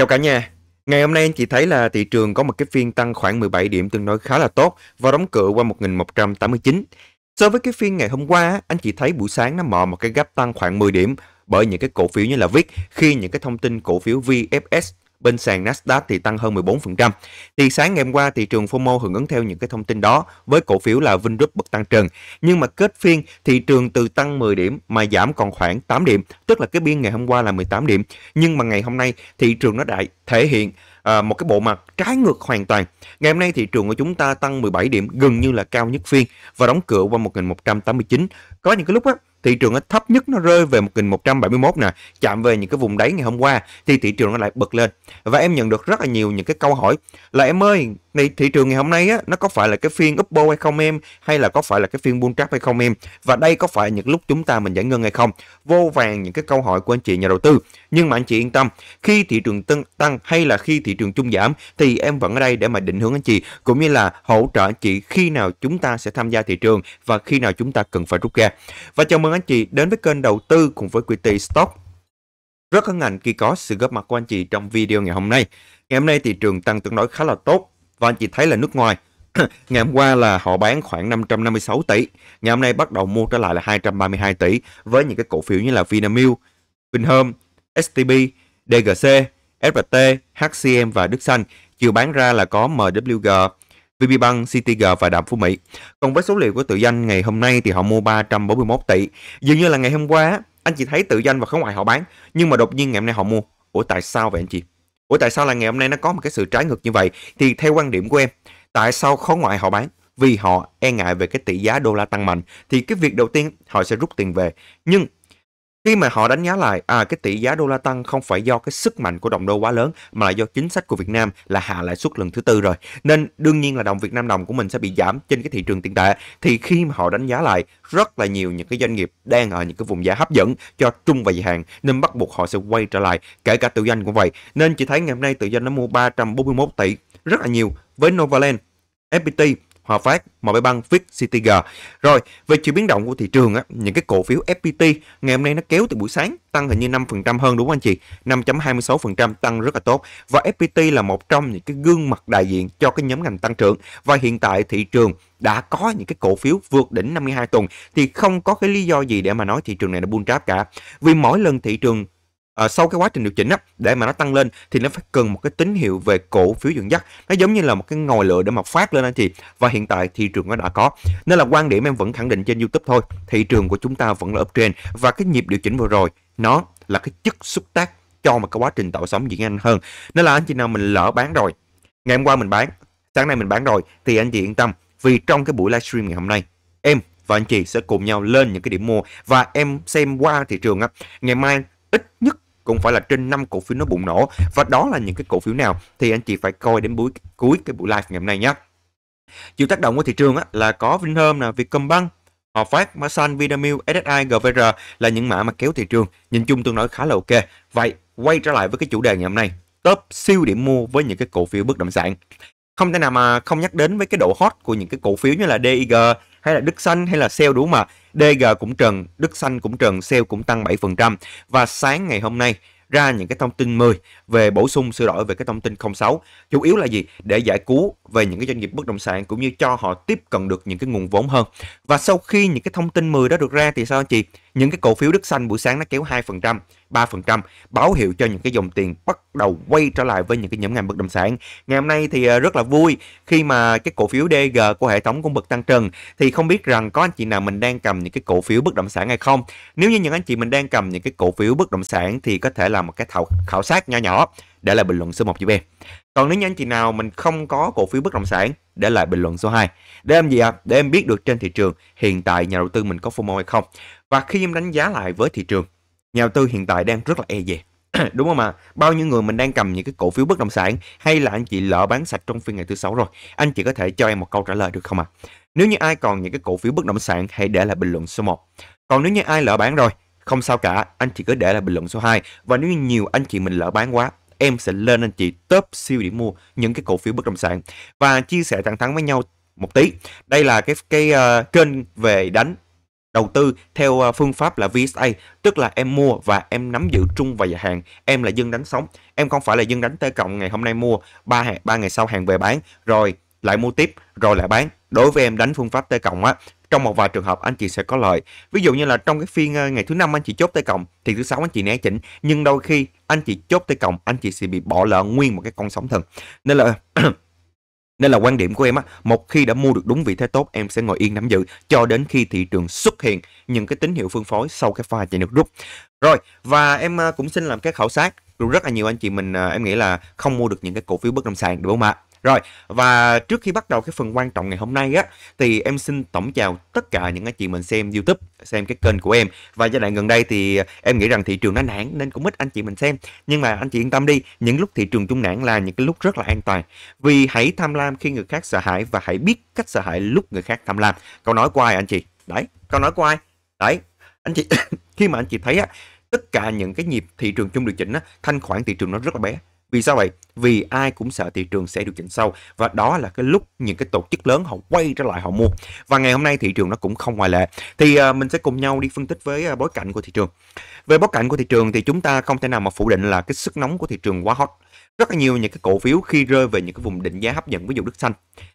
Chào cả nhà. Ngày hôm nay anh chị thấy là thị trường có một cái phiên tăng khoảng 17 điểm tương đối khá là tốt và đóng cửa qua 1189. So với cái phiên ngày hôm qua, anh chị thấy buổi sáng nó mò một cái gấp tăng khoảng 10 điểm bởi những cái cổ phiếu như là VIX khi những cái thông tin cổ phiếu VFS bên sàn Nasdaq thì tăng hơn 14%. Thì sáng ngày hôm qua thị trường FOMO hưởng ứng theo những cái thông tin đó với cổ phiếu là Vingroup bật tăng trần. Nhưng mà kết phiên thị trường từ tăng 10 điểm mà giảm còn khoảng 8 điểm, tức là cái biên ngày hôm qua là 18 điểm. Nhưng mà ngày hôm nay thị trường nó đại thể hiện À, một cái bộ mặt trái ngược hoàn toàn. Ngày hôm nay thị trường của chúng ta tăng 17 điểm gần như là cao nhất phiên và đóng cửa qua 1189. Có những cái lúc á, thị trường nó thấp nhất nó rơi về 1171 nè, chạm về những cái vùng đáy ngày hôm qua thì thị trường nó lại bật lên. Và em nhận được rất là nhiều những cái câu hỏi là em ơi, này thị trường ngày hôm nay á nó có phải là cái phiên upbo hay không em hay là có phải là cái phiên bull trap hay không em? Và đây có phải những lúc chúng ta mình giải ngân hay không? Vô vàng những cái câu hỏi của anh chị nhà đầu tư. Nhưng mà anh chị yên tâm, khi thị trường tăng tăng hay là khi thị trường chung giảm thì em vẫn ở đây để mà định hướng anh chị cũng như là hỗ trợ anh chị khi nào chúng ta sẽ tham gia thị trường và khi nào chúng ta cần phải rút ra. Và chào mừng mừng anh chị đến với kênh đầu tư cùng với Quỹ Stock. Rất hân hạnh khi có sự góp mặt của anh chị trong video ngày hôm nay. Ngày hôm nay thị trường tăng tương đối khá là tốt và anh chị thấy là nước ngoài ngày hôm qua là họ bán khoảng 556 tỷ, ngày hôm nay bắt đầu mua trở lại là 232 tỷ với những cái cổ phiếu như là Vinamilk, Vinhome, STB, DGC, FPT, HCM và Đức Xanh. Chiều bán ra là có MWG, VPBank, CTG và Đạm Phú Mỹ. Còn với số liệu của tự doanh ngày hôm nay thì họ mua 341 tỷ. Dường như là ngày hôm qua anh chị thấy tự doanh và khối ngoại họ bán nhưng mà đột nhiên ngày hôm nay họ mua. Ủa tại sao vậy anh chị? Ủa tại sao là ngày hôm nay nó có một cái sự trái ngược như vậy? Thì theo quan điểm của em, tại sao khối ngoại họ bán? Vì họ e ngại về cái tỷ giá đô la tăng mạnh thì cái việc đầu tiên họ sẽ rút tiền về. Nhưng khi mà họ đánh giá lại, à, cái tỷ giá đô la tăng không phải do cái sức mạnh của đồng đô quá lớn mà là do chính sách của Việt Nam là hạ lãi suất lần thứ tư rồi. Nên đương nhiên là đồng Việt Nam đồng của mình sẽ bị giảm trên cái thị trường tiền tệ. Thì khi mà họ đánh giá lại, rất là nhiều những cái doanh nghiệp đang ở những cái vùng giá hấp dẫn cho trung và dài hạn nên bắt buộc họ sẽ quay trở lại, kể cả tự doanh cũng vậy. Nên chỉ thấy ngày hôm nay tự doanh nó mua 341 tỷ, rất là nhiều với Novaland, FPT Hòa Phát, MB Bank, Fix, CTG. Rồi, về chiều biến động của thị trường á, những cái cổ phiếu FPT ngày hôm nay nó kéo từ buổi sáng tăng hình như 5% hơn đúng không anh chị? 5.26% tăng rất là tốt. Và FPT là một trong những cái gương mặt đại diện cho cái nhóm ngành tăng trưởng. Và hiện tại thị trường đã có những cái cổ phiếu vượt đỉnh 52 tuần thì không có cái lý do gì để mà nói thị trường này nó buôn tráp cả. Vì mỗi lần thị trường à, sau cái quá trình điều chỉnh á, để mà nó tăng lên thì nó phải cần một cái tín hiệu về cổ phiếu dẫn dắt nó giống như là một cái ngòi lửa để mà phát lên anh chị và hiện tại thị trường nó đã có nên là quan điểm em vẫn khẳng định trên youtube thôi thị trường của chúng ta vẫn là uptrend và cái nhịp điều chỉnh vừa rồi nó là cái chất xúc tác cho một cái quá trình tạo sóng diễn nhanh hơn nên là anh chị nào mình lỡ bán rồi ngày hôm qua mình bán sáng nay mình bán rồi thì anh chị yên tâm vì trong cái buổi livestream ngày hôm nay em và anh chị sẽ cùng nhau lên những cái điểm mua và em xem qua thị trường á ngày mai ít nhất cũng phải là trên 5 cổ phiếu nó bùng nổ và đó là những cái cổ phiếu nào thì anh chị phải coi đến buổi cuối cái buổi live ngày hôm nay nhé chịu tác động của thị trường á, là có Vinhome là Vietcombank Hòa Phát, Masan, Vinamilk, SSI, GVR là những mã mà kéo thị trường nhìn chung tương đối khá là ok vậy quay trở lại với cái chủ đề ngày hôm nay top siêu điểm mua với những cái cổ phiếu bất động sản không thể nào mà không nhắc đến với cái độ hot của những cái cổ phiếu như là DIG hay là Đức Xanh hay là Sale đúng mà DG cũng trần, Đức Xanh cũng trần, Sale cũng tăng 7% và sáng ngày hôm nay ra những cái thông tin mới về bổ sung sửa đổi về cái thông tin 06 chủ yếu là gì để giải cứu về những cái doanh nghiệp bất động sản cũng như cho họ tiếp cận được những cái nguồn vốn hơn và sau khi những cái thông tin 10 đó được ra thì sao anh chị những cái cổ phiếu đất Xanh buổi sáng nó kéo 2%, 3%, báo hiệu cho những cái dòng tiền bắt đầu quay trở lại với những cái nhóm ngành bất động sản. Ngày hôm nay thì ờ, rất là vui khi mà cái cổ phiếu DG của hệ thống cũng bật tăng trần thì không biết rằng có anh chị nào mình đang cầm những cái cổ phiếu bất động sản hay không. Nếu như những anh chị mình đang cầm những cái cổ phiếu bất động sản thì có thể làm một cái thảo, khảo sát nhỏ nhỏ để lại bình luận số 1 giúp em. Còn nếu như anh chị nào mình không có cổ phiếu bất động sản để lại bình luận số 2 để em gì ạ? À? Để em biết được trên thị trường hiện tại nhà đầu tư mình có FOMO hay không. Và khi em đánh giá lại với thị trường, nhà đầu tư hiện tại đang rất là e dè. Đúng không ạ? Bao nhiêu người mình đang cầm những cái cổ phiếu bất động sản hay là anh chị lỡ bán sạch trong phiên ngày thứ sáu rồi? Anh chị có thể cho em một câu trả lời được không ạ? À? Nếu như ai còn những cái cổ phiếu bất động sản hãy để lại bình luận số 1. Còn nếu như ai lỡ bán rồi, không sao cả, anh chị cứ để lại bình luận số 2 và nếu như nhiều anh chị mình lỡ bán quá, em sẽ lên anh chị top siêu điểm mua những cái cổ phiếu bất động sản và chia sẻ thẳng thắn với nhau một tí. Đây là cái cái uh, kênh về đánh đầu tư theo à, phương pháp là VSA, tức là em mua và em nắm giữ trung và dài hạn. Em là dân đánh sóng, em không phải là dân đánh T cộng ngày hôm nay mua, ba ngày, 3 ngày sau hàng về bán, rồi lại mua tiếp, rồi lại bán. Đối với em đánh phương pháp T cộng á, trong một vài trường hợp anh chị sẽ có lợi. Ví dụ như là trong cái phiên à, ngày thứ năm anh chị chốt T cộng thì thứ sáu anh chị né chỉnh, nhưng đôi khi anh chị chốt T cộng anh chị sẽ bị bỏ lỡ nguyên một cái con sóng thần. Nên là Nên là quan điểm của em á, một khi đã mua được đúng vị thế tốt, em sẽ ngồi yên nắm giữ cho đến khi thị trường xuất hiện những cái tín hiệu phân phối sau cái pha chạy nước rút. Rồi, và em à, cũng xin làm cái khảo sát. Rất là nhiều anh chị mình à, em nghĩ là không mua được những cái cổ phiếu bất động sản đúng không ạ? Rồi, và trước khi bắt đầu cái phần quan trọng ngày hôm nay á thì em xin tổng chào tất cả những anh chị mình xem YouTube, xem cái kênh của em. Và giai đoạn gần đây thì em nghĩ rằng thị trường nó nản nên cũng ít anh chị mình xem. Nhưng mà anh chị yên tâm đi, những lúc thị trường chung nản là những cái lúc rất là an toàn. Vì hãy tham lam khi người khác sợ hãi và hãy biết cách sợ hãi lúc người khác tham lam. Câu nói của ai anh chị? Đấy, câu nói của ai? Đấy. Anh chị khi mà anh chị thấy á tất cả những cái nhịp thị trường chung điều chỉnh á, thanh khoản thị trường nó rất là bé vì sao vậy? Vì ai cũng sợ thị trường sẽ điều chỉnh sâu và đó là cái lúc những cái tổ chức lớn họ quay trở lại họ mua. Và ngày hôm nay thị trường nó cũng không ngoại lệ. Thì uh, mình sẽ cùng nhau đi phân tích với uh, bối cảnh của thị trường. Về bối cảnh của thị trường thì chúng ta không thể nào mà phủ định là cái sức nóng của thị trường quá hot. Rất là nhiều những cái cổ phiếu khi rơi về những cái vùng định giá hấp dẫn ví dụ Đức Xanh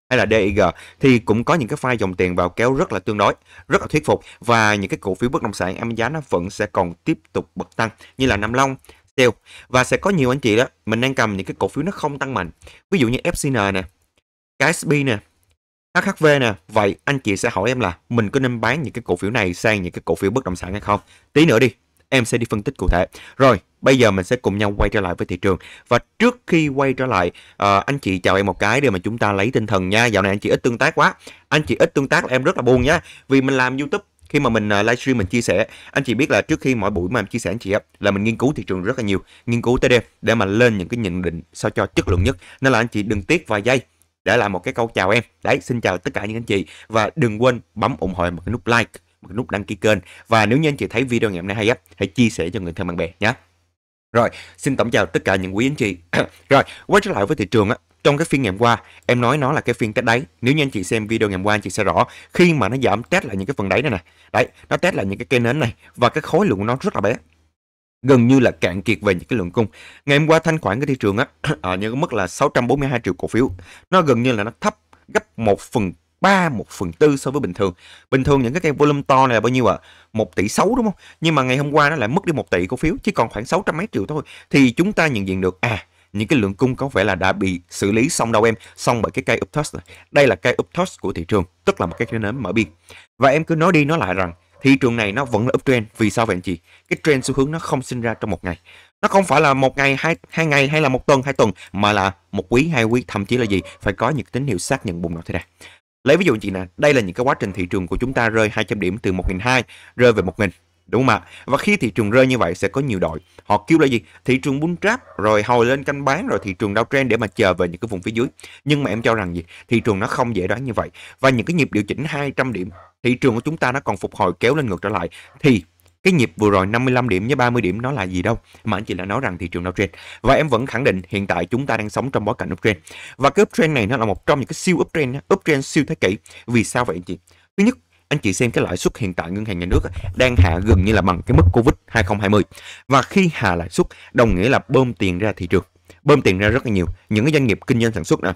hay là DIG thì cũng có những cái pha dòng tiền vào kéo rất là tương đối, rất là thuyết phục và những cái cổ phiếu bất động sản em giá nó vẫn sẽ còn tiếp tục bật tăng như là Nam Long, sale và sẽ có nhiều anh chị đó mình đang cầm những cái cổ phiếu nó không tăng mạnh ví dụ như FCN nè KSB nè HHV nè vậy anh chị sẽ hỏi em là mình có nên bán những cái cổ phiếu này sang những cái cổ phiếu bất động sản hay không tí nữa đi em sẽ đi phân tích cụ thể rồi bây giờ mình sẽ cùng nhau quay trở lại với thị trường và trước khi quay trở lại à, anh chị chào em một cái để mà chúng ta lấy tinh thần nha dạo này anh chị ít tương tác quá anh chị ít tương tác là em rất là buồn nhá vì mình làm youtube khi mà mình à, livestream mình chia sẻ anh chị biết là trước khi mỗi buổi mà em chia sẻ anh chị á là mình nghiên cứu thị trường rất là nhiều nghiên cứu tới đêm để mà lên những cái nhận định sao cho chất lượng nhất nên là anh chị đừng tiếc vài giây để làm một cái câu chào em đấy xin chào tất cả những anh chị và đừng quên bấm ủng hộ một cái nút like một cái nút đăng ký kênh và nếu như anh chị thấy video ngày hôm nay hay á hãy chia sẻ cho người thân bạn bè nhé rồi xin tổng chào tất cả những quý anh chị rồi quay trở lại với thị trường á trong cái phiên ngày hôm qua em nói nó là cái phiên test đáy nếu như anh chị xem video ngày hôm qua anh chị sẽ rõ khi mà nó giảm test lại những cái phần đáy này nè đấy nó test lại những cái cây nến này và cái khối lượng của nó rất là bé gần như là cạn kiệt về những cái lượng cung. Ngày hôm qua thanh khoản cái thị trường á ở những cái mức là 642 triệu cổ phiếu. Nó gần như là nó thấp gấp một phần ba một phần tư so với bình thường. Bình thường những cái cây volume to này là bao nhiêu ạ? À? 1 tỷ sáu đúng không? Nhưng mà ngày hôm qua nó lại mất đi một tỷ cổ phiếu, chỉ còn khoảng 600 mấy triệu thôi. Thì chúng ta nhận diện được, à những cái lượng cung có vẻ là đã bị xử lý xong đâu em xong bởi cái cây Uptos này. đây là cây Uptos của thị trường tức là một cái nến mở biên và em cứ nói đi nói lại rằng thị trường này nó vẫn là uptrend vì sao vậy anh chị cái trend xu hướng nó không sinh ra trong một ngày nó không phải là một ngày hai, hai ngày hay là một tuần hai tuần mà là một quý hai quý thậm chí là gì phải có những tín hiệu xác nhận bùng nổ thế này lấy ví dụ anh chị nè đây là những cái quá trình thị trường của chúng ta rơi 200 điểm từ 1.200 rơi về 1.000 đúng không ạ? Và khi thị trường rơi như vậy sẽ có nhiều đội. Họ kêu là gì? Thị trường bull trap rồi hồi lên canh bán rồi thị trường đau downtrend để mà chờ về những cái vùng phía dưới. Nhưng mà em cho rằng gì? Thị trường nó không dễ đoán như vậy. Và những cái nhịp điều chỉnh 200 điểm, thị trường của chúng ta nó còn phục hồi kéo lên ngược trở lại thì cái nhịp vừa rồi 55 điểm với 30 điểm nó là gì đâu mà anh chị đã nói rằng thị trường uptrend và em vẫn khẳng định hiện tại chúng ta đang sống trong bối cảnh uptrend và cái uptrend này nó là một trong những cái siêu uptrend uptrend siêu thế kỷ vì sao vậy anh chị thứ nhất anh chị xem cái lãi suất hiện tại ngân hàng nhà nước đang hạ gần như là bằng cái mức Covid 2020 và khi hạ lãi suất đồng nghĩa là bơm tiền ra thị trường bơm tiền ra rất là nhiều những cái doanh nghiệp kinh doanh sản xuất nè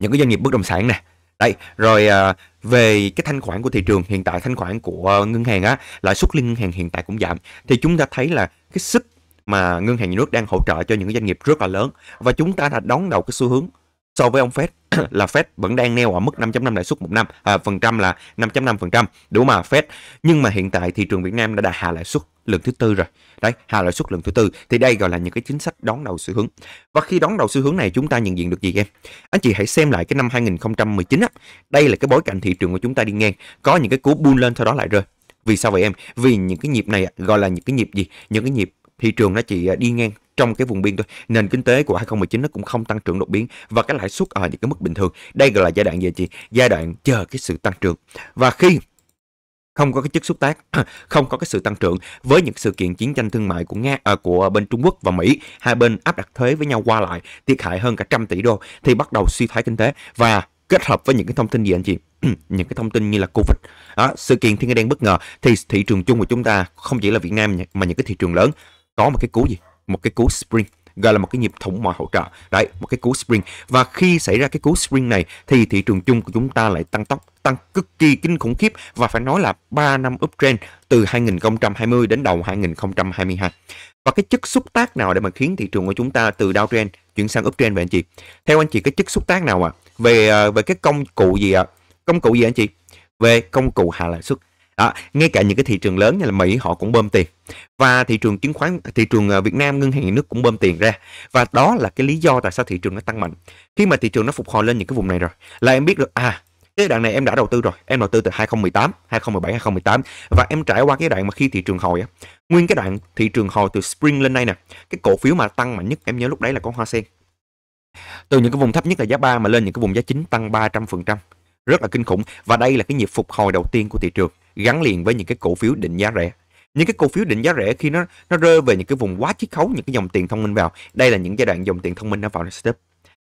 những cái doanh nghiệp bất động sản nè đây rồi à, về cái thanh khoản của thị trường hiện tại thanh khoản của ngân hàng á lãi suất liên ngân hàng hiện tại cũng giảm thì chúng ta thấy là cái sức mà ngân hàng nhà nước đang hỗ trợ cho những doanh nghiệp rất là lớn và chúng ta đã đón đầu cái xu hướng so với ông Fed là Fed vẫn đang neo ở mức 5.5 lãi suất một năm à, phần trăm là 5.5% đúng mà Fed nhưng mà hiện tại thị trường Việt Nam đã đạt hạ lãi suất lần thứ tư rồi đấy hạ lãi suất lần thứ tư thì đây gọi là những cái chính sách đón đầu xu hướng và khi đón đầu xu hướng này chúng ta nhận diện được gì em anh chị hãy xem lại cái năm 2019 á đây là cái bối cảnh thị trường của chúng ta đi ngang có những cái cú bull lên sau đó lại rơi vì sao vậy em vì những cái nhịp này gọi là những cái nhịp gì những cái nhịp thị trường nó chỉ à, đi ngang trong cái vùng biên thôi nền kinh tế của 2019 nó cũng không tăng trưởng đột biến và cái lãi suất ở những cái mức bình thường đây gọi là giai đoạn gì chị giai đoạn chờ cái sự tăng trưởng và khi không có cái chất xúc tác, không có cái sự tăng trưởng với những sự kiện chiến tranh thương mại của Nga à, của bên Trung Quốc và Mỹ, hai bên áp đặt thuế với nhau qua lại, thiệt hại hơn cả trăm tỷ đô thì bắt đầu suy thoái kinh tế và kết hợp với những cái thông tin gì anh chị những cái thông tin như là covid à, sự kiện thiên nga đen bất ngờ thì thị trường chung của chúng ta không chỉ là Việt Nam mà những cái thị trường lớn có một cái cú gì một cái cú spring gọi là một cái nhịp thủng mọi hỗ trợ đấy một cái cú spring và khi xảy ra cái cú spring này thì thị trường chung của chúng ta lại tăng tốc tăng cực kỳ kinh khủng khiếp và phải nói là 3 năm uptrend từ 2020 đến đầu 2022 và cái chất xúc tác nào để mà khiến thị trường của chúng ta từ downtrend chuyển sang uptrend vậy anh chị theo anh chị cái chất xúc tác nào ạ à? về à, về cái công cụ gì ạ à? công cụ gì anh chị về công cụ hạ lãi suất À, ngay cả những cái thị trường lớn như là Mỹ họ cũng bơm tiền và thị trường chứng khoán thị trường ờ, Việt Nam ngân hàng nhà nước cũng bơm tiền ra và đó là cái lý do tại sao thị trường nó tăng mạnh khi mà thị trường nó phục hồi lên những cái vùng này rồi là em biết được à cái đoạn này em đã đầu tư rồi em đầu tư từ 2018 2017 2018 và em trải qua cái đoạn mà khi thị trường hồi á nguyên cái đoạn thị trường hồi từ spring lên đây nè cái cổ phiếu mà tăng mạnh nhất em nhớ lúc đấy là con hoa sen từ những cái vùng thấp nhất là giá 3 mà lên những cái vùng giá 9 tăng 300% rất là kinh khủng và đây là cái nhịp phục hồi đầu tiên của thị trường gắn liền với những cái cổ phiếu định giá rẻ những cái cổ phiếu định giá rẻ khi nó nó rơi về những cái vùng quá chiết khấu những cái dòng tiền thông minh vào đây là những giai đoạn dòng tiền thông minh nó vào setup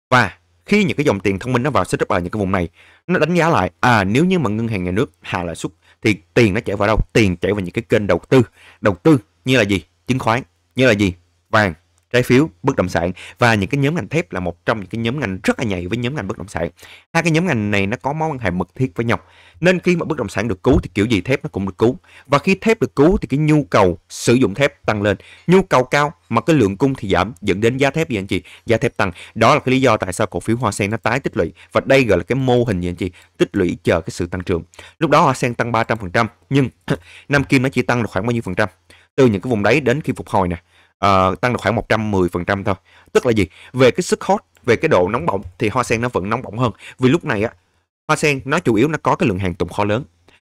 và khi những cái dòng tiền thông minh nó vào setup ở những cái vùng này nó đánh giá lại à nếu như mà ngân hàng nhà nước hạ lãi suất thì tiền nó chảy vào đâu tiền chảy vào những cái kênh đầu tư đầu tư như là gì chứng khoán như là gì vàng trái phiếu bất động sản và những cái nhóm ngành thép là một trong những cái nhóm ngành rất là nhạy với nhóm ngành bất động sản hai cái nhóm ngành này nó có mối quan hệ mật thiết với nhau nên khi mà bất động sản được cứu thì kiểu gì thép nó cũng được cứu và khi thép được cứu thì cái nhu cầu sử dụng thép tăng lên nhu cầu cao mà cái lượng cung thì giảm dẫn đến giá thép gì anh chị giá thép tăng đó là cái lý do tại sao cổ phiếu hoa sen nó tái tích lũy và đây gọi là cái mô hình gì anh chị tích lũy chờ cái sự tăng trưởng lúc đó hoa sen tăng 300% nhưng Nam kim nó chỉ tăng được khoảng bao nhiêu phần trăm từ những cái vùng đấy đến khi phục hồi nè uh, tăng được khoảng 110% thôi. Tức là gì? Về cái sức hot, về cái độ nóng bỏng thì hoa sen nó vẫn nóng bỏng hơn. Vì lúc này á, hoa sen nó chủ yếu nó có cái lượng hàng tồn kho lớn.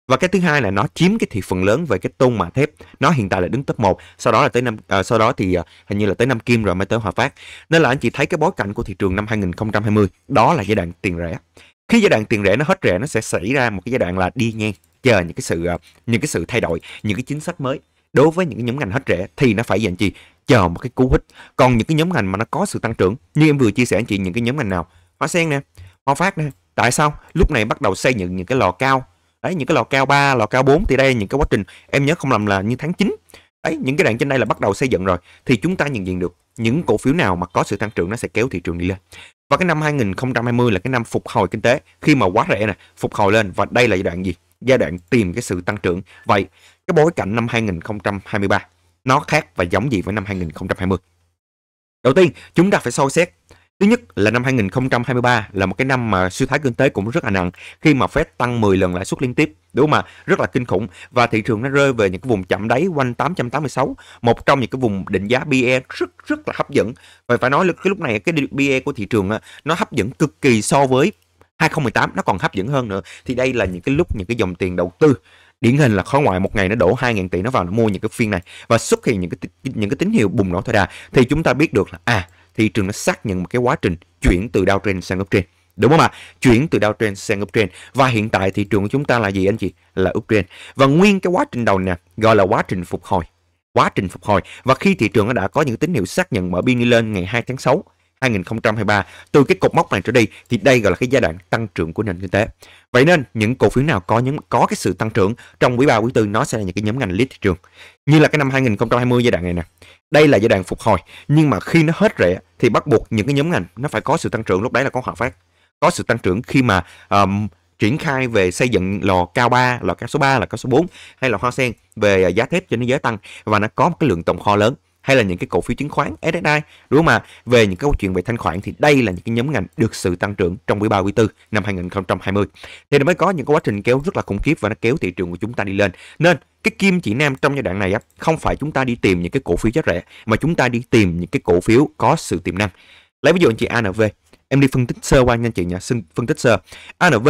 Và cái thứ hai là nó chiếm cái thị phần lớn về cái tôn mạ thép, nó hiện tại là đứng top 1, sau đó là tới năm à, sau đó thì à, hình như là tới năm Kim rồi mới tới Hòa Phát. Nên là anh chị thấy cái bối cảnh của thị trường năm 2020, đó là giai đoạn tiền rẻ. Khi giai đoạn tiền rẻ nó hết rẻ nó sẽ xảy ra một cái giai đoạn là đi ngang, chờ những cái sự những cái sự thay đổi, những cái chính sách mới đối với những cái nhóm ngành hết rẻ thì nó phải dành chi chờ một cái cú hích còn những cái nhóm ngành mà nó có sự tăng trưởng như em vừa chia sẻ anh chị những cái nhóm ngành nào hoa sen nè hoa phát nè tại sao lúc này bắt đầu xây dựng những cái lò cao đấy những cái lò cao 3, lò cao 4 thì đây những cái quá trình em nhớ không lầm là như tháng 9 đấy những cái đoạn trên đây là bắt đầu xây dựng rồi thì chúng ta nhận diện được những cổ phiếu nào mà có sự tăng trưởng nó sẽ kéo thị trường đi lên và cái năm 2020 là cái năm phục hồi kinh tế khi mà quá rẻ nè phục hồi lên và đây là giai đoạn gì giai đoạn tìm cái sự tăng trưởng vậy cái bối cảnh năm 2023 nó khác và giống gì với năm 2020. Đầu tiên, chúng ta phải soi xét. Thứ nhất là năm 2023 là một cái năm mà suy thoái kinh tế cũng rất là nặng khi mà Fed tăng 10 lần lãi suất liên tiếp, đúng không ạ? Rất là kinh khủng và thị trường nó rơi về những cái vùng chạm đáy quanh 886, một trong những cái vùng định giá BE rất rất là hấp dẫn. Và phải nói là cái lúc này cái BE của thị trường nó hấp dẫn cực kỳ so với 2018 nó còn hấp dẫn hơn nữa thì đây là những cái lúc những cái dòng tiền đầu tư điển hình là khó ngoại một ngày nó đổ 2.000 tỷ nó vào nó mua những cái phiên này và xuất hiện những cái những cái tín hiệu bùng nổ tối đà thì chúng ta biết được là à thị trường nó xác nhận một cái quá trình chuyển từ đau trên sang uptrend đúng không ạ? Chuyển từ đau trên sang uptrend và hiện tại thị trường của chúng ta là gì anh chị? Là uptrend. Và nguyên cái quá trình đầu nè gọi là quá trình phục hồi. Quá trình phục hồi và khi thị trường đã có những tín hiệu xác nhận mở biên đi lên ngày 2 tháng 6 2023 từ cái cột mốc này trở đi thì đây gọi là cái giai đoạn tăng trưởng của nền kinh tế. Vậy nên những cổ phiếu nào có những có cái sự tăng trưởng trong quý 3 quý 4 nó sẽ là những cái nhóm ngành lead thị trường. Như là cái năm 2020 giai đoạn này nè. Đây là giai đoạn phục hồi nhưng mà khi nó hết rẻ thì bắt buộc những cái nhóm ngành nó phải có sự tăng trưởng lúc đấy là có hòa phát. Có sự tăng trưởng khi mà um, triển khai về xây dựng lò cao 3, lò cao số 3, lò cao số 4 hay là hoa sen về giá thép trên thế giới tăng và nó có một cái lượng tồn kho lớn hay là những cái cổ phiếu chứng khoán SSI đúng không ạ? Về những câu chuyện về thanh khoản thì đây là những cái nhóm ngành được sự tăng trưởng trong quý 3 quý 4 năm 2020. Thì nó mới có những cái quá trình kéo rất là khủng khiếp và nó kéo thị trường của chúng ta đi lên. Nên cái kim chỉ nam trong giai đoạn này á không phải chúng ta đi tìm những cái cổ phiếu chất rẻ mà chúng ta đi tìm những cái cổ phiếu có sự tiềm năng. Lấy ví dụ anh chị ANV, em đi phân tích sơ qua nha anh chị nha, phân tích sơ. ANV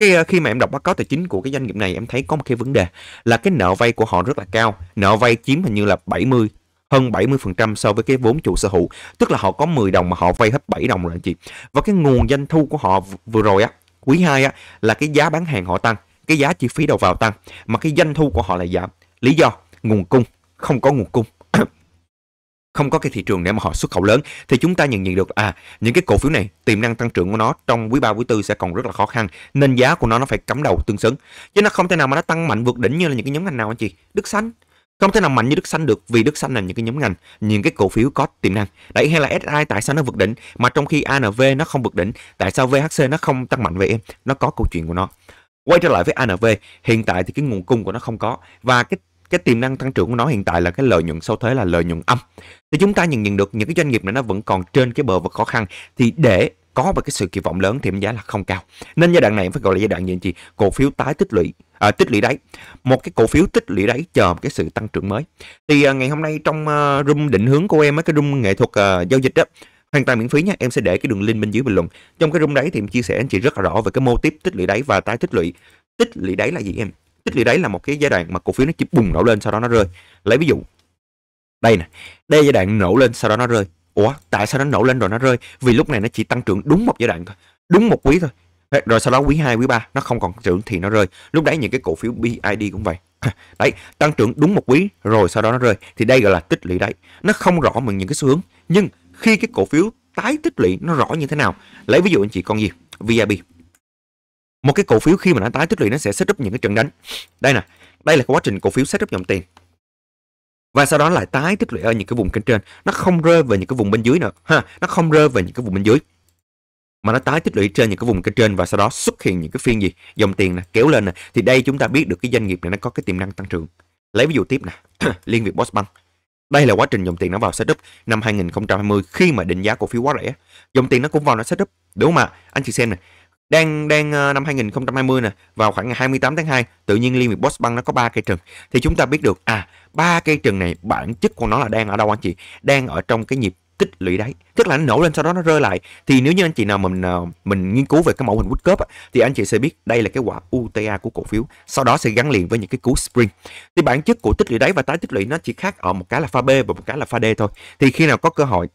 cái ờ, khi mà em đọc báo cáo tài chính của cái doanh nghiệp này em thấy có một cái vấn đề là cái nợ vay của họ rất là cao nợ vay chiếm hình như là 70 hơn 70% so với cái vốn chủ sở hữu tức là họ có 10 đồng mà họ vay hết 7 đồng rồi anh chị và cái nguồn doanh thu của họ vừa rồi á quý 2 á là cái giá bán hàng họ tăng cái giá chi phí đầu vào tăng mà cái doanh thu của họ lại giảm lý do nguồn cung không có nguồn cung không có cái thị trường để mà họ xuất khẩu lớn thì chúng ta nhận diện được à những cái cổ phiếu này tiềm năng tăng trưởng của nó trong quý 3 quý 4 sẽ còn rất là khó khăn nên giá của nó nó phải cắm đầu tương xứng chứ nó không thể nào mà nó tăng mạnh vượt đỉnh như là những cái nhóm ngành nào anh chị Đức Sánh không thể nào mạnh như Đức Xanh được vì Đức Xanh là những cái nhóm ngành, những cái cổ phiếu có tiềm năng. Đấy hay là SI tại sao nó vượt đỉnh mà trong khi ANV nó không vượt đỉnh, tại sao VHC nó không tăng mạnh vậy em? Nó có câu chuyện của nó. Quay trở lại với ANV, hiện tại thì cái nguồn cung của nó không có và cái cái tiềm năng tăng trưởng của nó hiện tại là cái lợi nhuận sau thuế là lợi nhuận âm thì chúng ta nhận nhận được những cái doanh nghiệp này nó vẫn còn trên cái bờ vực khó khăn thì để có một cái sự kỳ vọng lớn thì em giá là không cao nên giai đoạn này em phải gọi là giai đoạn gì chị cổ phiếu tái tích lũy à, tích lũy đáy một cái cổ phiếu tích lũy đáy chờ một cái sự tăng trưởng mới thì à, ngày hôm nay trong uh, room định hướng của em ở cái room nghệ thuật uh, giao dịch đó hoàn toàn miễn phí nha em sẽ để cái đường link bên dưới bình luận trong cái room đấy thì em chia sẻ anh chị rất là rõ về cái mô tiếp tích lũy đáy và tái tích lũy tích lũy đáy là gì em tích lũy đáy là một cái giai đoạn mà cổ phiếu nó chỉ bùng nổ lên sau đó nó rơi lấy ví dụ đây nè đây là giai đoạn nổ lên sau đó nó rơi ủa tại sao nó nổ lên rồi nó rơi vì lúc này nó chỉ tăng trưởng đúng một giai đoạn thôi đúng một quý thôi rồi sau đó quý 2, quý 3 nó không còn trưởng thì nó rơi lúc đấy những cái cổ phiếu BID cũng vậy đấy tăng trưởng đúng một quý rồi sau đó nó rơi thì đây gọi là tích lũy đấy nó không rõ bằng những cái xu hướng nhưng khi cái cổ phiếu tái tích lũy nó rõ như thế nào lấy ví dụ anh chị con gì VIB. một cái cổ phiếu khi mà nó tái tích lũy nó sẽ setup những cái trận đánh đây nè đây là quá trình cổ phiếu setup dòng tiền và sau đó lại tái tích lũy ở những cái vùng kênh trên nó không rơi về những cái vùng bên dưới nữa ha nó không rơi về những cái vùng bên dưới mà nó tái tích lũy trên những cái vùng kênh trên và sau đó xuất hiện những cái phiên gì dòng tiền này, kéo lên này. thì đây chúng ta biết được cái doanh nghiệp này nó có cái tiềm năng tăng trưởng lấy ví dụ tiếp nè liên việt Postbank đây là quá trình dòng tiền nó vào setup năm 2020 khi mà định giá cổ phiếu quá rẻ dòng tiền nó cũng vào nó setup đúng không ạ anh chị xem này đang đang ờ, năm 2020 nè vào khoảng ngày 28 tháng 2 tự nhiên liên Việt Postbank nó có ba cây trừng thì chúng ta biết được à ba cây trừng này bản chất của nó là đang ở đâu anh chị đang ở trong cái nhịp tích lũy đáy tức là nó nổ lên sau đó nó rơi lại thì nếu như anh chị nào mình ờ, mình nghiên cứu về cái mẫu hình Woodcup thì anh chị sẽ biết đây là cái quả UTA của cổ phiếu sau đó sẽ gắn liền với những cái cú spring thì bản chất của tích lũy đáy và tái tích lũy nó chỉ khác ở một cái là pha B và một cái là pha D thôi thì khi nào có cơ hội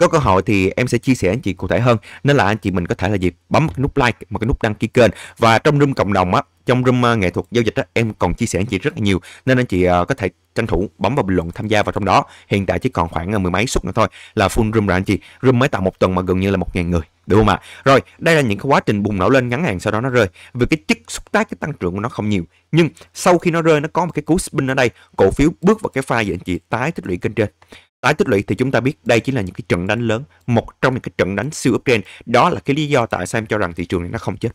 có cơ hội thì em sẽ chia sẻ anh chị cụ thể hơn nên là anh chị mình có thể là gì bấm một cái nút like một cái nút đăng ký kênh và trong room cộng đồng á trong room à, nghệ thuật giao dịch á, em còn chia sẻ anh chị rất là nhiều nên anh chị à, có thể tranh thủ bấm vào bình luận tham gia vào trong đó hiện tại chỉ còn khoảng à, mười mấy suất nữa thôi là full room rồi anh chị room mới tạo một tuần mà gần như là một ngàn người đúng không ạ rồi đây là những cái quá trình bùng nổ lên ngắn hạn sau đó nó rơi vì cái chức xúc tác cái tăng trưởng của nó không nhiều nhưng sau khi nó rơi nó có một cái cú spin ở đây cổ phiếu bước vào cái pha vậy anh chị tái tích lũy kênh trên tái tích lũy thì chúng ta biết đây chính là những cái trận đánh lớn một trong những cái trận đánh siêu uptrend đó là cái lý do tại sao em cho rằng thị trường này nó không chết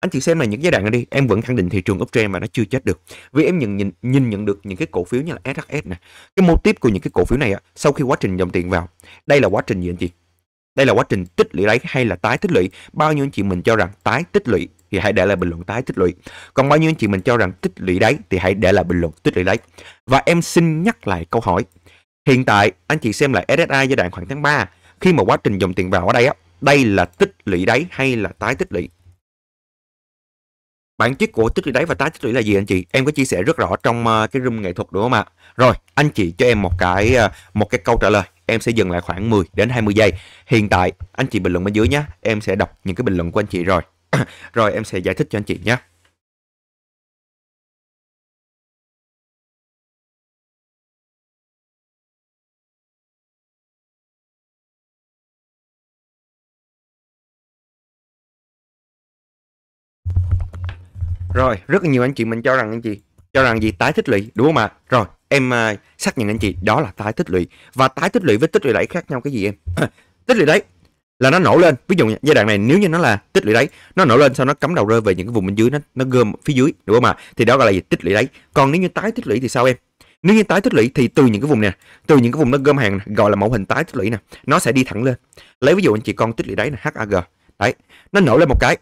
anh chị xem là những giai đoạn này đi em vẫn khẳng định thị trường uptrend mà nó chưa chết được vì em nhận nhìn nhìn nhận được những cái cổ phiếu như là SHS này cái mô tiếp của những cái cổ phiếu này á sau khi quá trình dòng tiền vào đây là quá trình gì anh chị đây là quá trình tích lũy lấy hay là tái tích lũy bao nhiêu anh chị mình cho rằng tái tích lũy thì hãy để lại bình luận tái tích lũy còn bao nhiêu anh chị mình cho rằng tích lũy đấy thì hãy để lại bình luận tích lũy đấy và em xin nhắc lại câu hỏi Hiện tại anh chị xem lại SSI giai đoạn khoảng tháng 3 khi mà quá trình dòng tiền vào ở đây á, đây là tích lũy đáy hay là tái tích lũy? Bản chất của tích lũy đáy và tái tích lũy là gì anh chị? Em có chia sẻ rất rõ trong ờ, cái room nghệ thuật đúng không ạ? Rồi, anh chị cho em một cái ờ, một cái câu trả lời. Em sẽ dừng lại khoảng 10 đến 20 giây. Hiện tại anh chị bình luận bên dưới nhé. Em sẽ đọc những cái bình luận của anh chị rồi. rồi em sẽ giải thích cho anh chị nhé. Rồi, rất là nhiều anh chị mình cho rằng anh chị cho rằng gì tái tích lũy đúng không ạ? Rồi, em uh, xác nhận anh chị đó là tái tích lũy và tái tích lũy với tích lũy đáy khác nhau cái gì em? tích lũy đáy là nó nổ lên ví dụ như giai đoạn này nếu như nó là tích lũy đáy nó nổ lên sau nó cắm đầu rơi về những cái vùng bên dưới nó nó gom phía dưới đúng không ạ thì đó gọi là gì tích lũy đáy còn nếu như tái tích lũy thì sao em nếu như tái tích lũy thì từ những cái vùng này từ những cái vùng nó gom hàng này, gọi là mẫu hình tái tích lũy nè nó sẽ đi thẳng lên lấy ví dụ anh chị con tích lũy đáy là HAG đấy nó nổ lên một cái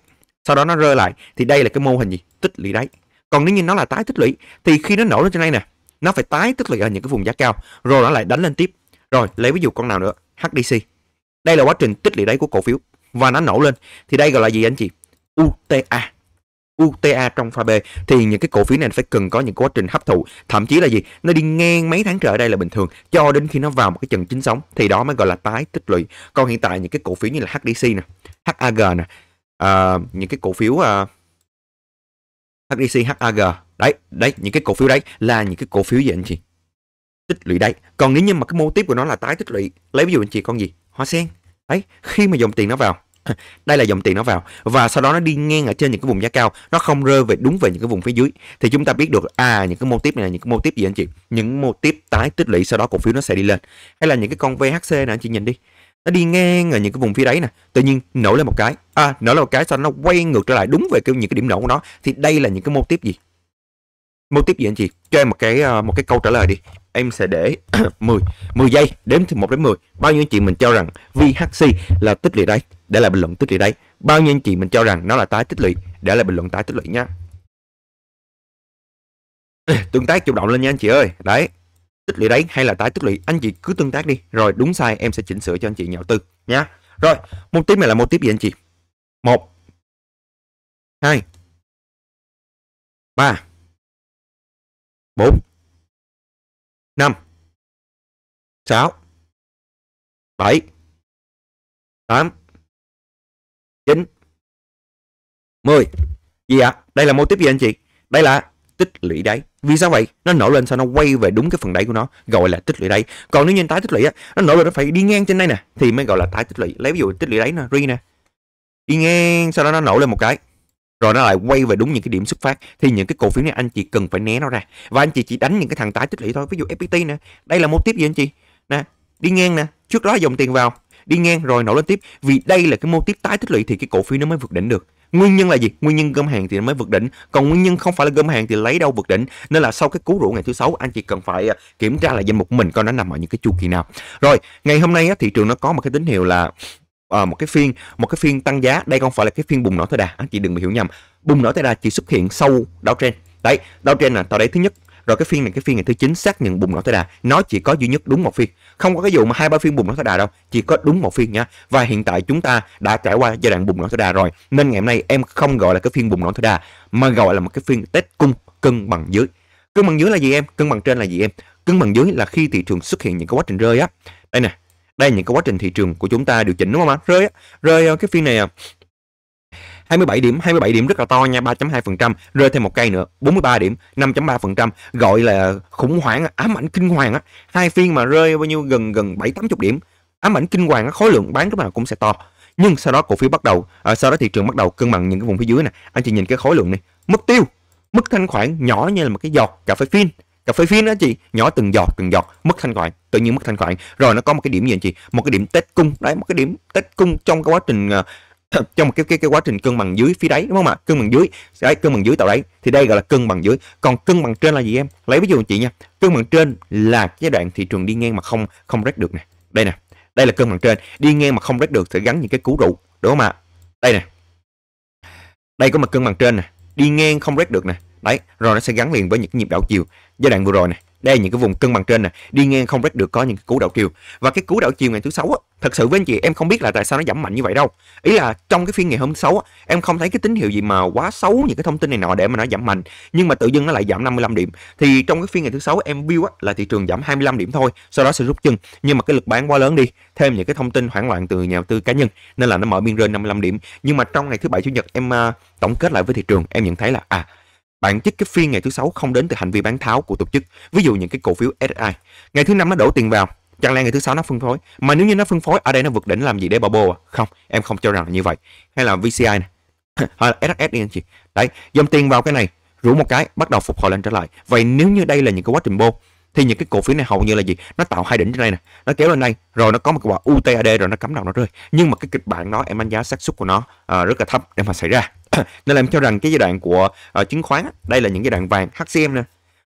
sau đó nó rơi lại thì đây là cái mô hình gì tích lũy đáy còn nếu như nó là tái tích lũy thì khi nó nổ lên trên đây nè nó phải tái tích lũy ở những cái vùng giá cao rồi nó lại đánh lên tiếp rồi lấy ví dụ con nào nữa HDC đây là quá trình tích lũy đáy của cổ phiếu và nó nổ lên thì đây gọi là gì anh chị UTA UTA trong pha B thì những cái cổ phiếu này phải cần có những quá trình hấp thụ thậm chí là gì nó đi ngang mấy tháng trở đây là bình thường cho đến khi nó vào một cái chừng chính sống thì đó mới gọi là tái tích lũy còn hiện tại những cái cổ phiếu như là HDC nè HAG nè uh, những cái cổ phiếu uh, ờ, HDC, HAG đấy đấy những cái cổ phiếu đấy là những cái cổ phiếu gì anh chị tích lũy đấy còn nếu như mà cái mô tiếp của nó là tái tích lũy lấy ví dụ anh chị con gì hoa sen đấy khi mà dòng tiền nó vào đây là dòng tiền nó vào và sau đó nó đi ngang ở trên những cái vùng giá cao nó không rơi về đúng về những cái vùng phía dưới thì chúng ta biết được à những cái mô tiếp này là những cái mô tiếp gì anh chị những mô tiếp tái tích lũy sau đó cổ phiếu nó sẽ đi lên hay là những cái con VHC này anh chị nhìn đi nó đi ngang ở những cái vùng phía đấy nè tự nhiên nổ lên một cái à, nổ lên một cái sau nó quay ngược trở lại đúng về cái, những cái điểm nổ của nó thì đây là những cái mô tiếp gì mô tiếp gì anh chị cho em một cái ờ, một cái câu trả lời đi em sẽ để 10 10 giây đếm từ 1 đến 10 bao nhiêu anh chị mình cho rằng VHC là tích lũy đây, để lại bình luận tích lũy đây. bao nhiêu anh chị mình cho rằng nó là tái tích lũy để lại bình luận tái tích lũy nha tương tác chủ động lên nha anh chị ơi đấy tích lũy đấy hay là tái tích lũy anh chị cứ tương tác đi rồi đúng sai em sẽ chỉnh sửa cho anh chị nhà đầu tư nha rồi mục tiếp này là mục tiếp gì anh chị một hai ba bốn năm sáu bảy tám chín mười gì ạ à? đây là mô tiếp gì anh chị đây là tích lũy đáy vì sao vậy nó nổi lên sao nó quay về đúng cái phần đáy của nó gọi là tích lũy đáy còn nếu như tái tích lũy á nó nổi lên nó phải đi ngang trên đây nè thì mới gọi là tái tích lũy lấy ví dụ tích lũy đáy nè ri nè đi ngang sau đó nó nổi lên một cái rồi nó lại quay về đúng những cái điểm xuất phát thì những cái cổ phiếu này anh chị cần phải né nó ra và anh chị chỉ đánh những cái thằng tái tích lũy thôi ví dụ FPT nè đây là một tiếp gì anh chị nè đi ngang nè trước đó dòng tiền vào đi ngang rồi nổ lên tiếp vì đây là cái mô tiếp tái tích lũy thì cái cổ phiếu nó mới vượt đỉnh được nguyên nhân là gì nguyên nhân gom hàng thì mới vượt đỉnh còn nguyên nhân không phải là gom hàng thì lấy đâu vượt đỉnh nên là sau cái cú rượu ngày thứ sáu anh chị cần phải à, kiểm tra lại danh mục mình coi nó nằm ở những cái chu kỳ nào rồi ngày hôm nay á, thị trường nó có một cái tín hiệu là À, một cái phiên một cái phiên tăng giá đây không phải là cái phiên bùng nổ tối đa anh chị đừng bị hiểu nhầm bùng nổ tối đa chỉ xuất hiện sau Dow trên đấy Dow trên là tàu đáy thứ nhất rồi cái phiên này cái phiên ngày thứ chín xác nhận bùng nổ tối đà nó chỉ có duy nhất đúng một phiên không có cái vụ mà hai ba phiên bùng nổ tối đà đâu chỉ có đúng một phiên nhá và hiện tại chúng ta đã trải qua giai đoạn bùng nổ tối đà rồi nên ngày hôm nay em không gọi là cái phiên bùng nổ tối đà mà gọi là một cái phiên test cung cân bằng dưới cân bằng dưới là gì em cân bằng trên là gì em cân bằng dưới là khi thị trường xuất hiện những cái quá trình rơi á đây nè đây là những cái quá trình thị trường của chúng ta điều chỉnh đúng không ạ rơi á rơi ờ, cái phiên này à 27 điểm, 27 điểm rất là to nha, 3.2%, rơi thêm một cây nữa, 43 điểm, 5.3%, gọi là khủng hoảng ám ảnh kinh hoàng á. Hai phiên mà rơi bao nhiêu gần gần 7 80 điểm. Ám ảnh kinh hoàng á, khối lượng bán lúc nào cũng sẽ to. Nhưng sau đó cổ phiếu bắt đầu, à, sau đó thị trường bắt đầu cân bằng những cái vùng phía dưới nè. Anh chị nhìn cái khối lượng này, mất tiêu mức thanh khoản nhỏ như là một cái giọt cà phê phin cà phê phin đó chị nhỏ từng giọt từng giọt mất thanh khoản tự nhiên mất thanh khoản rồi nó có một cái điểm gì anh chị một cái điểm tết cung đấy một cái điểm tết cung trong cái quá trình à, trong một cái cái cái quá trình cân bằng dưới phía đáy đúng không ạ? Cân bằng dưới, đấy, cân bằng dưới tạo đáy thì đây gọi là cân bằng dưới. Còn cân bằng trên là gì em? Lấy ví dụ chị nha. Cân bằng trên là giai đoạn thị trường đi ngang mà không không rách được nè. Đây nè. Đây là cân bằng trên, đi ngang mà không rách được sẽ gắn những cái cú rượu, đúng không ạ? Đây nè. Đây có một cân bằng trên nè, đi ngang không rách được nè. Đấy, rồi nó sẽ gắn liền với những nhịp đảo chiều giai đoạn vừa rồi nè đây là những cái vùng cân bằng trên nè đi ngang không rất được có những cái cú đảo chiều và cái cú đảo chiều ngày thứ sáu á thật sự với anh chị em không biết là tại sao nó giảm mạnh như vậy đâu ý là trong cái phiên ngày hôm sáu á, em không thấy cái tín hiệu gì mà quá xấu những cái thông tin này nọ để mà nó giảm mạnh nhưng mà tự dưng nó lại giảm 55 điểm thì trong cái phiên ngày thứ sáu em view á, là thị trường giảm 25 điểm thôi sau đó sẽ rút chân nhưng mà cái lực bán quá lớn đi thêm những cái thông tin hoảng loạn từ nhà đầu tư cá nhân nên là nó mở biên rơi 55 điểm nhưng mà trong ngày thứ bảy chủ nhật em uh, tổng kết lại với thị trường em nhận thấy là à bản chất cái phiên ngày thứ sáu không đến từ hành vi bán tháo của tổ chức ví dụ những cái cổ phiếu SSI ngày thứ năm nó đổ tiền vào chẳng lẽ ngày thứ sáu nó phân phối mà nếu như nó phân phối ở đây nó vượt đỉnh làm gì để bảo bồ à không em không cho rằng là như vậy hay là VCI này hay là SS đi anh chị đấy dòng tiền vào cái này rủ một cái bắt đầu phục hồi lên trở lại vậy nếu như đây là những cái quá trình bô thì những cái cổ phiếu này hầu như là gì nó tạo hai đỉnh trên đây nè nó kéo lên đây rồi nó có một cái quả UTAD rồi nó cắm đầu nó rơi nhưng mà cái kịch bản đó em đánh giá xác suất của nó uh, rất là thấp để mà xảy ra nên là em cho rằng cái giai đoạn của uh, chứng khoán đây là những giai đoạn vàng HCM nè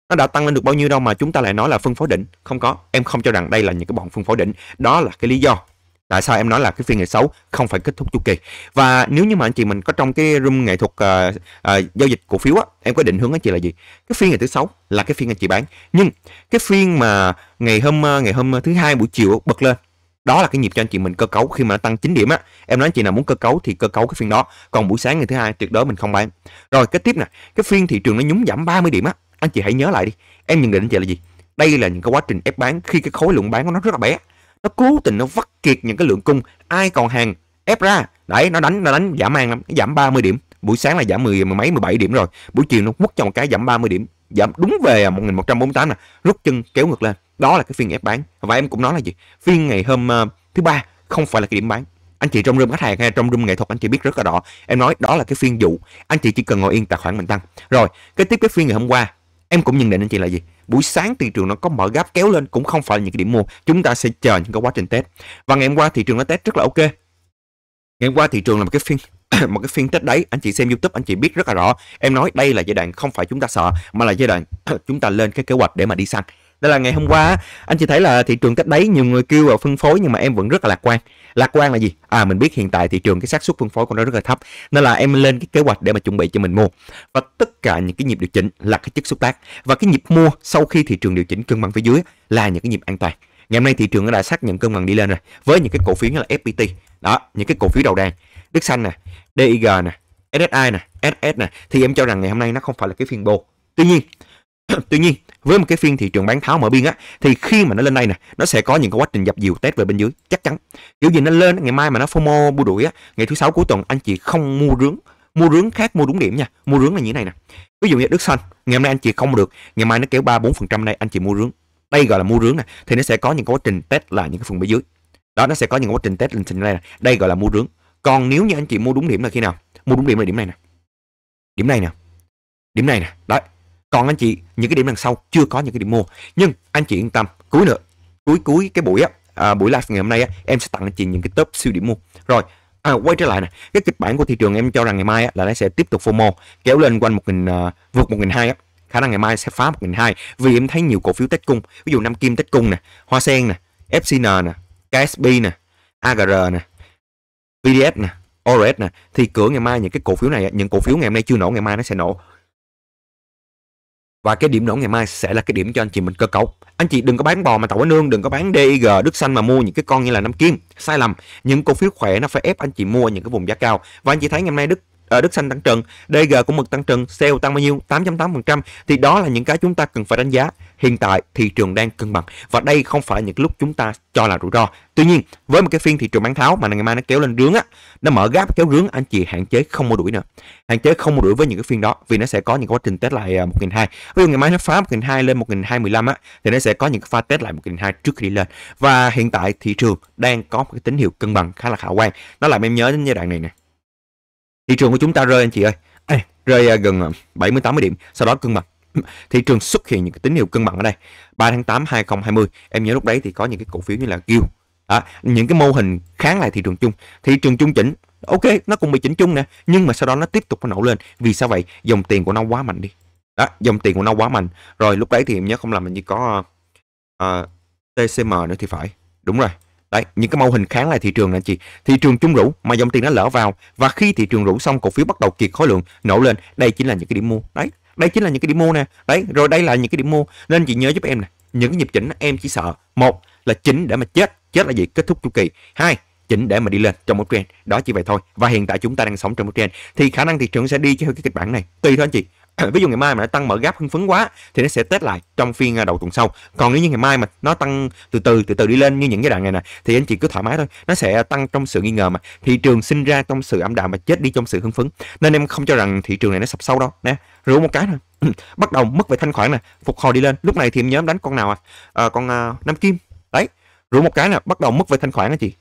nó đã tăng lên được bao nhiêu đâu mà chúng ta lại nói là phân phối đỉnh không có em không cho rằng đây là những cái bọn phân phối đỉnh đó là cái lý do tại sao em nói là cái phiên ngày xấu không phải kết thúc chu kỳ và nếu như mà anh chị mình có trong cái room nghệ thuật uh, uh, giao dịch cổ phiếu á em có định hướng anh chị là gì cái phiên ngày thứ sáu là cái phiên anh chị bán nhưng cái phiên mà ngày hôm uh, ngày hôm thứ hai buổi chiều bật lên đó là cái nhịp cho anh chị mình cơ cấu khi mà nó tăng 9 điểm á em nói anh chị nào muốn cơ cấu thì cơ cấu cái phiên đó còn buổi sáng ngày thứ hai tuyệt đối mình không bán rồi cái tiếp nè cái phiên thị trường nó nhúng giảm 30 điểm á anh chị hãy nhớ lại đi em nhận định anh chị là gì đây là những cái quá trình ép bán khi cái khối lượng bán của nó rất là bé nó cố tình nó vắt kiệt những cái lượng cung ai còn hàng ép ra đấy nó đánh nó đánh giảm mang lắm nó giảm 30 điểm buổi sáng là giảm 10 mấy 17 điểm rồi buổi chiều nó quất cho một cái giảm 30 điểm giảm đúng về 1148 nè rút chân kéo ngược lên đó là cái phiên ép bán và em cũng nói là gì phiên ngày hôm uh, thứ ba không phải là cái điểm bán anh chị trong room khách hàng hay trong room nghệ thuật anh chị biết rất là rõ em nói đó là cái phiên dụ anh chị chỉ cần ngồi yên tài khoản mình tăng rồi cái tiếp cái phiên ngày hôm qua em cũng nhận định anh chị là gì buổi sáng thị trường nó có mở gap kéo lên cũng không phải là những cái điểm mua chúng ta sẽ chờ những cái quá trình test và ngày hôm qua thị trường nó test rất là ok ngày hôm qua thị trường là một cái phiên một cái phiên tết đấy anh chị xem youtube anh chị biết rất là rõ em nói đây là giai đoạn không phải chúng ta sợ mà là giai đoạn chúng ta lên cái kế hoạch để mà đi săn đó là ngày hôm qua anh chỉ thấy là thị trường cách đấy nhiều người kêu vào phân phối nhưng mà em vẫn rất là lạc quan lạc quan là gì à mình biết hiện tại thị trường cái xác suất phân phối của nó rất là thấp nên là em lên cái kế hoạch để mà chuẩn bị cho mình mua và tất cả những cái nhịp điều chỉnh là cái chất xúc tác và cái nhịp mua sau khi thị trường điều chỉnh cân bằng phía dưới là những cái nhịp an toàn ngày hôm nay thị trường đã xác nhận cân bằng đi lên rồi với những cái cổ phiếu như là FPT đó những cái cổ phiếu đầu đàn Đức Xanh nè DIG nè SSI nè SS nè thì em cho rằng ngày hôm nay nó không phải là cái phiên bồ tuy nhiên tuy nhiên với một cái phiên thị trường bán tháo mở biên á thì khi mà nó lên đây nè nó sẽ có những cái quá trình dập dìu test về bên dưới chắc chắn kiểu gì nó lên ngày mai mà nó fomo bu đuổi á ngày thứ sáu cuối tuần anh chị không mua rướng mua rướng khác mua đúng điểm nha mua rướng là như thế này nè ví dụ như đức xanh ngày hôm nay anh chị không được ngày mai nó kéo ba bốn phần trăm đây anh chị mua rướng đây gọi là mua rướng nè thì nó sẽ có những cái quá trình test là những cái phần bên dưới đó nó sẽ có những quá trình test lên trên đây nè đây gọi là mua rướng còn nếu như anh chị mua đúng điểm là khi nào mua đúng điểm là điểm này nè điểm này nè điểm này nè đấy còn anh chị những cái điểm đằng sau chưa có những cái điểm mua nhưng anh chị yên tâm cuối nữa cuối cuối cái buổi á à, buổi live ngày hôm nay á, em sẽ tặng anh chị những cái top siêu điểm mua rồi à, quay trở lại nè cái kịch bản của thị trường em cho rằng ngày mai á, là nó sẽ tiếp tục FOMO kéo lên quanh một nghìn à, vượt một nghìn hai khả năng ngày mai sẽ phá một nghìn hai vì em thấy nhiều cổ phiếu tết cung ví dụ nam kim tết cung nè hoa sen nè fcn nè ksb nè agr nè vds nè ors nè thì cửa ngày mai những cái cổ phiếu này những cổ phiếu ngày hôm nay chưa nổ ngày mai nó sẽ nổ và cái điểm nổ ngày mai sẽ là cái điểm cho anh chị mình cơ cấu. Anh chị đừng có bán bò mà tàu anh nương, đừng có bán DIG, Đức Xanh mà mua những cái con như là Nam Kim. Sai lầm, những cổ phiếu khỏe nó phải ép anh chị mua những cái vùng giá cao. Và anh chị thấy ngày hôm nay Đức ở ờ, Đức Xanh tăng trần, DG cũng mực tăng trần, sale tăng bao nhiêu? tám 8.8% thì đó là những cái chúng ta cần phải đánh giá hiện tại thị trường đang cân bằng và đây không phải những lúc chúng ta cho là rủi ro. Tuy nhiên, với một cái phiên thị trường bán tháo mà ngày mai nó kéo lên rướng á, nó mở gáp kéo rướng anh chị hạn chế không mua đuổi nữa. Hạn chế không mua đuổi với những cái phiên đó vì nó sẽ có những quá trình test lại 1002. À, Ví dụ ngày mai nó phá 1002 lên 1215 á thì nó sẽ có những cái pha test lại 1002 trước khi đi lên. Và hiện tại thị trường đang có một cái tín hiệu cân bằng khá là khả quan. Nó làm em nhớ đến giai đoạn này nè. Thị trường của chúng ta rơi anh chị ơi, Ê, rơi à, gần 70 à, 80 điểm, sau đó cân bằng thị trường xuất hiện những cái tín hiệu cân bằng ở đây 3 tháng 8 2020 em nhớ lúc đấy thì có những cái cổ phiếu như là Gil à, những cái mô hình kháng lại thị trường chung thị trường chung chỉnh ok nó cũng bị chỉnh chung nè nhưng mà sau đó nó tiếp tục nó nổ lên vì sao vậy dòng tiền của nó quá mạnh đi đó, dòng tiền của nó quá mạnh rồi lúc đấy thì em nhớ không làm mình chỉ có uh, ờ, TCM nữa thì phải đúng rồi đấy những cái mô hình kháng lại thị trường nè chị thị trường chung rũ mà dòng tiền nó lỡ vào và khi thị trường rũ xong cổ phiếu bắt đầu kiệt khối lượng nổ lên đây chính là những cái điểm mua đấy đây chính là những cái điểm mua nè đấy rồi đây là những cái điểm mua nên chị nhớ giúp em nè những cái nhịp chỉnh em chỉ sợ một là chỉnh để mà chết chết là gì kết thúc chu kỳ hai chỉnh để mà đi lên trong một trend đó chỉ vậy thôi và hiện tại chúng ta đang sống trong một trend thì khả năng thị trường sẽ đi theo cái kịch bản này tùy thôi anh chị ví dụ ngày mai mà nó tăng mở gáp hưng phấn quá thì nó sẽ test lại trong phiên à, đầu tuần sau còn nếu như ngày mai mà nó tăng từ từ từ từ đi lên như những cái đoạn này nè thì anh chị cứ thoải mái thôi nó sẽ tăng trong sự nghi ngờ mà thị trường sinh ra trong sự âm đạo mà chết đi trong sự hưng phấn nên em không cho rằng thị trường này nó sập sâu đâu nè rủ một cái thôi bắt đầu mất về thanh khoản nè phục hồi đi lên lúc này thì em nhóm đánh con nào à, à con à, nam kim đấy rủ một cái là bắt đầu mất về thanh khoản anh chị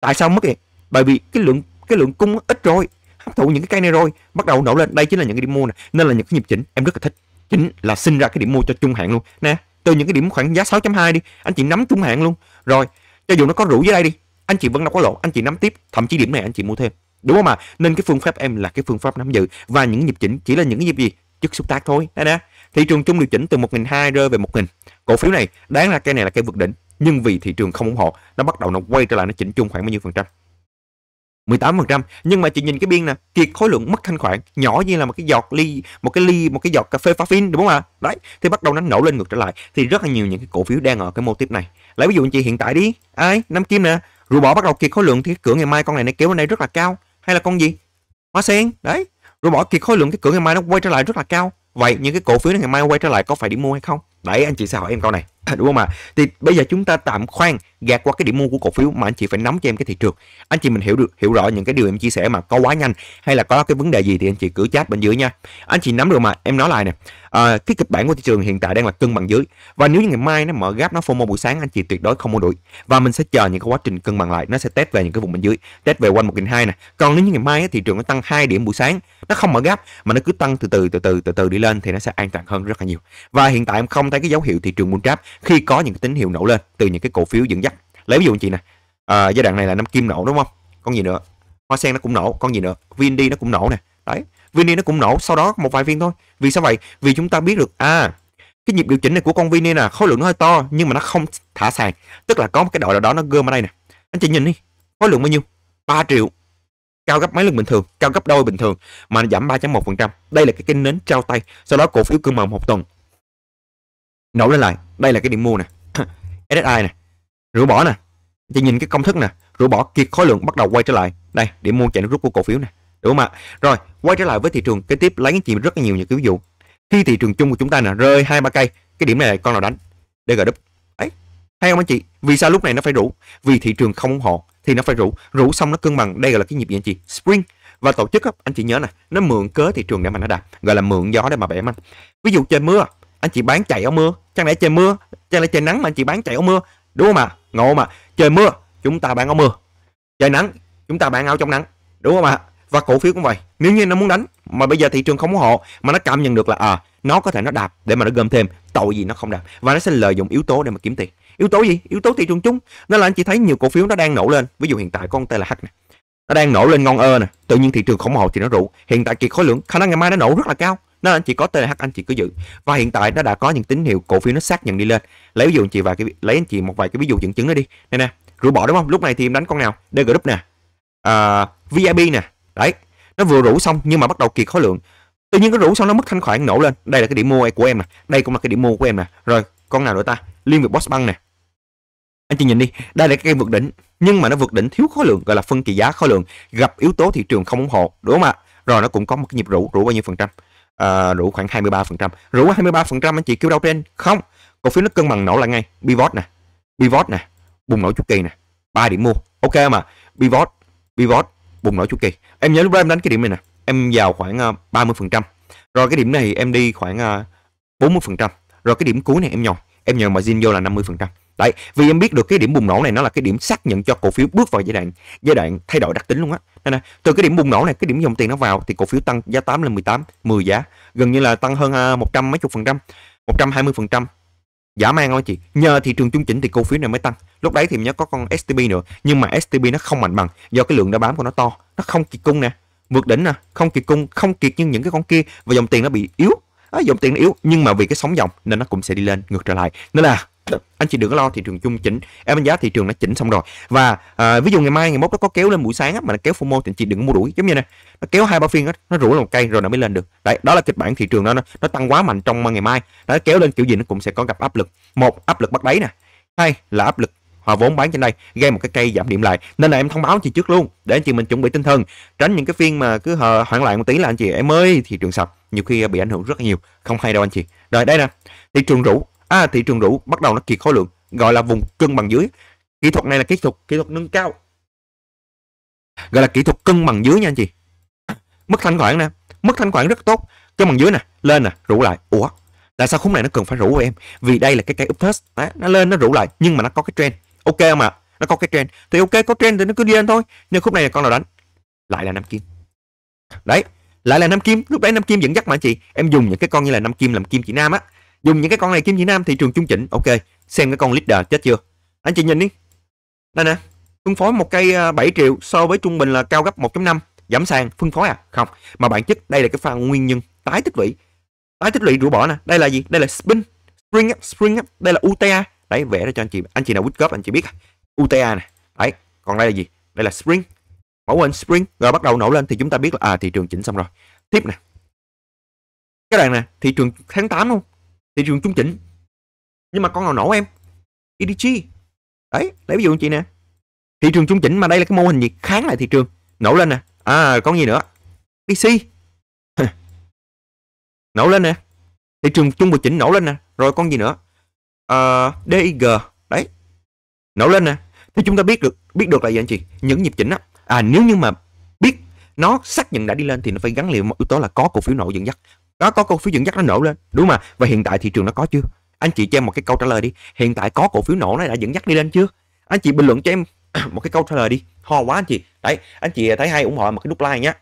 tại sao mất vậy bởi vì cái lượng cái lượng cung ít rồi hấp thụ những cái cây này rồi bắt đầu nổ lên đây chính là những cái điểm mua này nên là những cái nhịp chỉnh em rất là thích chính là sinh ra cái điểm mua cho trung hạn luôn nè từ những cái điểm khoảng giá 6.2 đi anh chị nắm trung hạn luôn rồi cho dù nó có rủ dưới đây đi anh chị vẫn đâu có lộ anh chị nắm tiếp thậm chí điểm này anh chị mua thêm đúng không ạ nên cái phương pháp em là cái phương pháp nắm giữ và những nhịp chỉnh chỉ là những cái nhịp gì chức xúc tác thôi đây nè thị trường chung điều chỉnh từ 1.200 rơi về 1.000 cổ phiếu này đáng ra cây này là cây vượt đỉnh nhưng vì thị trường không ủng hộ nó bắt đầu nó quay trở lại nó chỉnh chung khoảng bao nhiêu phần trăm 18%. Nhưng mà chị nhìn cái biên nè, kiệt khối lượng mất thanh khoản, nhỏ như là một cái giọt ly, một cái ly, một cái giọt cà phê pha phin đúng không ạ? À? Đấy, thì bắt đầu nó nổ lên ngược trở lại thì rất là nhiều những cái cổ phiếu đang ở cái mô tiếp này. Lấy ví dụ anh chị hiện tại đi, ai, năm Kim nè, rùa bỏ bắt đầu kiệt khối lượng thì cửa ngày mai con này nó kéo lên đây rất là cao hay là con gì? Hoa sen, đấy. Rùa bỏ kiệt khối lượng cái cửa ngày mai nó quay trở lại rất là cao. Vậy những cái cổ phiếu ngày mai quay trở lại có phải đi mua hay không? Đấy anh chị sẽ hỏi em câu này. đúng không ạ thì bây giờ chúng ta tạm khoan gạt qua cái điểm mua của cổ phiếu mà anh chị phải nắm cho em cái thị trường anh chị mình hiểu được hiểu rõ những cái điều em chia sẻ mà có quá nhanh hay là có cái vấn đề gì thì anh chị cứ chat bên dưới nha anh chị nắm được mà em nói lại nè à, cái kịch bản của thị trường hiện tại đang là cân bằng dưới và nếu như ngày mai nó mở gap nó phô mô buổi sáng anh chị tuyệt đối không mua đuổi và mình sẽ chờ những cái quá trình cân bằng lại nó sẽ test về những cái vùng bên dưới test về quanh một nghìn hai nè còn nếu như ngày mai ấy, thị trường nó tăng hai điểm buổi sáng nó không mở gap mà nó cứ tăng từ từ từ từ từ từ đi lên thì nó sẽ an toàn hơn rất là nhiều và hiện tại em không thấy cái dấu hiệu thị trường bull trap khi có những tín hiệu nổ lên từ những cái cổ phiếu dẫn dắt lấy ví dụ anh chị nè à, giai đoạn này là năm kim nổ đúng không con gì nữa hoa sen nó cũng nổ con gì nữa vnd nó cũng nổ nè đấy vnd nó cũng nổ sau đó một vài viên thôi vì sao vậy vì chúng ta biết được à cái nhịp điều chỉnh này của con vnd là khối lượng nó hơi to nhưng mà nó không thả sàn tức là có một cái đội nào đó nó gom ở đây nè anh chị nhìn đi khối lượng bao nhiêu 3 triệu cao gấp mấy lần bình thường cao gấp đôi bình thường mà giảm 3.1% đây là cái kênh nến trao tay sau đó cổ phiếu cương màu một tuần nổ lên lại đây là cái điểm mua nè SSI nè rũ bỏ nè chị nhìn cái công thức nè rũ bỏ kiệt khối lượng bắt đầu quay trở lại đây điểm mua chạy nước rút của cổ phiếu nè đúng không ạ rồi quay trở lại với thị trường kế tiếp lấy anh chị rất là nhiều những cái ví dụ khi thị trường chung của chúng ta nè rơi hai ba cây cái điểm này con nào đánh DGW ấy hay không anh chị vì sao lúc này nó phải rủ vì thị trường không ủng hộ thì nó phải rủ rủ xong nó cân bằng đây là cái nhịp gì anh chị spring và tổ chức anh chị nhớ nè nó mượn cớ thị trường để mà nó đạp gọi là mượn gió để mà bẻ anh ví dụ trời mưa anh chị bán chạy ở mưa chẳng lẽ trời mưa chẳng lẽ trời nắng mà anh chị bán chạy ở mưa đúng không mà ngộ mà trời mưa chúng ta bán áo mưa trời nắng chúng ta bán áo trong nắng đúng không mà và cổ phiếu cũng vậy nếu như nó muốn đánh mà bây giờ thị trường không ủng hộ mà nó cảm nhận được là à nó có thể nó đạp để mà nó gom thêm tội gì nó không đạp và nó sẽ lợi dụng yếu tố để mà kiếm tiền yếu tố gì yếu tố thị trường chung nên là anh chị thấy nhiều cổ phiếu nó đang nổ lên ví dụ hiện tại con tên là h này nó đang nổ lên ngon ơ nè tự nhiên thị trường không ủng hộ thì nó rụ hiện tại kỳ khối lượng khả năng ngày mai nó nổ rất là cao nên anh chị có TH anh chị cứ giữ và hiện tại nó đã có những tín hiệu cổ phiếu nó xác nhận đi lên lấy ví dụ anh chị vài cái lấy anh chị một vài cái ví dụ dẫn chứng đó đi đây nè rủ bỏ đúng không lúc này thì em đánh con nào D group nè à, VIP nè đấy nó vừa rủ xong nhưng mà bắt đầu kiệt khối lượng tự nhiên cái rủ xong nó mất thanh khoản nổ lên đây là cái điểm mua của em nè đây cũng là cái điểm mua của em nè rồi con nào nữa ta liên việt boss băng nè anh chị nhìn đi đây là cái vượt đỉnh nhưng mà nó vượt đỉnh thiếu khối lượng gọi là phân kỳ giá khối lượng gặp yếu tố thị trường không ủng hộ đúng không ạ rồi nó cũng có một cái nhịp rủ rủ bao nhiêu phần trăm à, rủ khoảng 23%. Rủ 23% anh chị kêu đâu trên? Không. Cổ phiếu nó cân bằng nổ lại ngay. Pivot nè. Pivot nè. Bùng nổ chu kỳ nè. 3 điểm mua. Ok mà. Pivot. Pivot. Bùng nổ chu kỳ. Em nhớ lúc đó em đánh cái điểm này nè. Em vào khoảng 30%. Ờ, Rồi cái điểm này em đi khoảng 40%. Ờ, Rồi cái điểm cuối này em nhồi. Em nhồi margin vô là 50%. Đấy, vì em biết được cái điểm bùng nổ này nó là cái điểm xác nhận cho cổ phiếu bước vào giai đoạn giai đoạn thay đổi đặc tính luôn á. Nên là từ cái điểm bùng nổ này, cái điểm dòng tiền nó vào thì cổ phiếu tăng giá 8 lên 18, 10 giá, gần như là tăng hơn 100 à, mấy chục phần trăm, 120 phần trăm giả mang thôi chị nhờ thị trường trung chỉnh thì cổ phiếu này mới tăng lúc đấy thì nhớ có con STB nữa nhưng mà STB nó không mạnh bằng do cái lượng đã bám của nó to nó không kiệt cung nè vượt đỉnh nè không kiệt cung không kiệt như những cái con kia và dòng tiền nó bị yếu à, dòng tiền nó yếu nhưng mà vì cái sóng dòng nên nó cũng sẽ đi lên ngược trở lại nên là anh chị đừng có lo thị trường chung chỉnh em đánh giá thị trường nó chỉnh xong rồi và à, ví dụ ngày mai ngày mốt nó có kéo lên buổi sáng á, mà nó kéo fomo thì anh chị đừng mua đuổi giống như này nó kéo hai ba phiên á, nó rủ một cây rồi nó mới lên được đấy đó là kịch bản thị trường đó nó, nó tăng quá mạnh trong ngày mai nó kéo lên kiểu gì nó cũng sẽ có gặp áp lực một áp lực bắt đáy nè hai là áp lực hòa vốn bán trên đây gây một cái cây giảm điểm lại nên là em thông báo anh chị trước luôn để anh chị mình chuẩn bị tinh thần tránh những cái phiên mà cứ hoảng lại một tí là anh chị em ơi thị trường sập nhiều khi bị ảnh hưởng rất nhiều không hay đâu anh chị rồi đây nè thị trường rủ à, thị trường rượu bắt đầu nó kiệt khối lượng gọi là vùng cân bằng dưới kỹ thuật này là kỹ thuật kỹ thuật nâng cao gọi là kỹ thuật cân bằng dưới nha anh chị mức thanh khoản nè mức thanh khoản rất tốt cân bằng dưới nè lên nè rủ lại ủa tại sao khúc này nó cần phải rủ em vì đây là cái cây up test nó lên nó rủ lại nhưng mà nó có cái trend ok mà nó có cái trend thì ok có trend thì nó cứ đi lên thôi nhưng khúc này là con nào đánh lại là nam kim đấy lại là nam kim lúc đấy nam kim dẫn dắt mà anh chị em dùng những cái con như là nam kim làm kim chỉ nam á dùng những cái con này kim chỉ nam thị trường trung chỉnh ok xem cái con leader chết chưa anh chị nhìn đi đây nè phân phối một cây 7 à, triệu so với trung bình là cao gấp 1.5 giảm sàn phân phối à không mà bản chất đây là cái pha nguyên nhân tái tích lũy tái tích lũy rũ bỏ nè đây là gì đây là spin spring up, spring up. đây là UTA đấy vẽ ra cho anh chị anh chị nào quýt góp anh chị biết à? UTA nè đấy còn đây là gì đây là spring mẫu hình spring rồi bắt đầu nổ lên thì chúng ta biết là à thị trường chỉnh xong rồi tiếp nè cái đoạn nè thị trường tháng 8 luôn thị trường trung chỉnh nhưng mà con nào nổ em EDG đấy lấy ví dụ anh chị nè thị trường trung chỉnh mà đây là cái mô hình gì kháng lại thị trường nổ lên nè à con gì nữa DC nổ lên nè thị trường trung bình chỉnh nổ lên nè rồi con gì nữa uh, ờ, DIG đấy nổ lên nè thì chúng ta biết được biết được là gì anh chị những nhịp chỉnh á à nếu như mà biết nó xác nhận đã đi lên thì nó phải gắn liền một yếu tố là có cổ phiếu nổ dẫn dắt đó có cổ phiếu dẫn dắt nó nổ lên, đúng mà. Và hiện tại thị trường nó có chưa? Anh chị cho em một cái câu trả lời đi. Hiện tại có cổ phiếu nổ nó đã dẫn dắt đi lên chưa? Anh chị bình luận cho em một cái câu trả lời đi. Ho quá anh chị. Đấy, anh chị thấy hay ủng hộ một cái nút like nhé.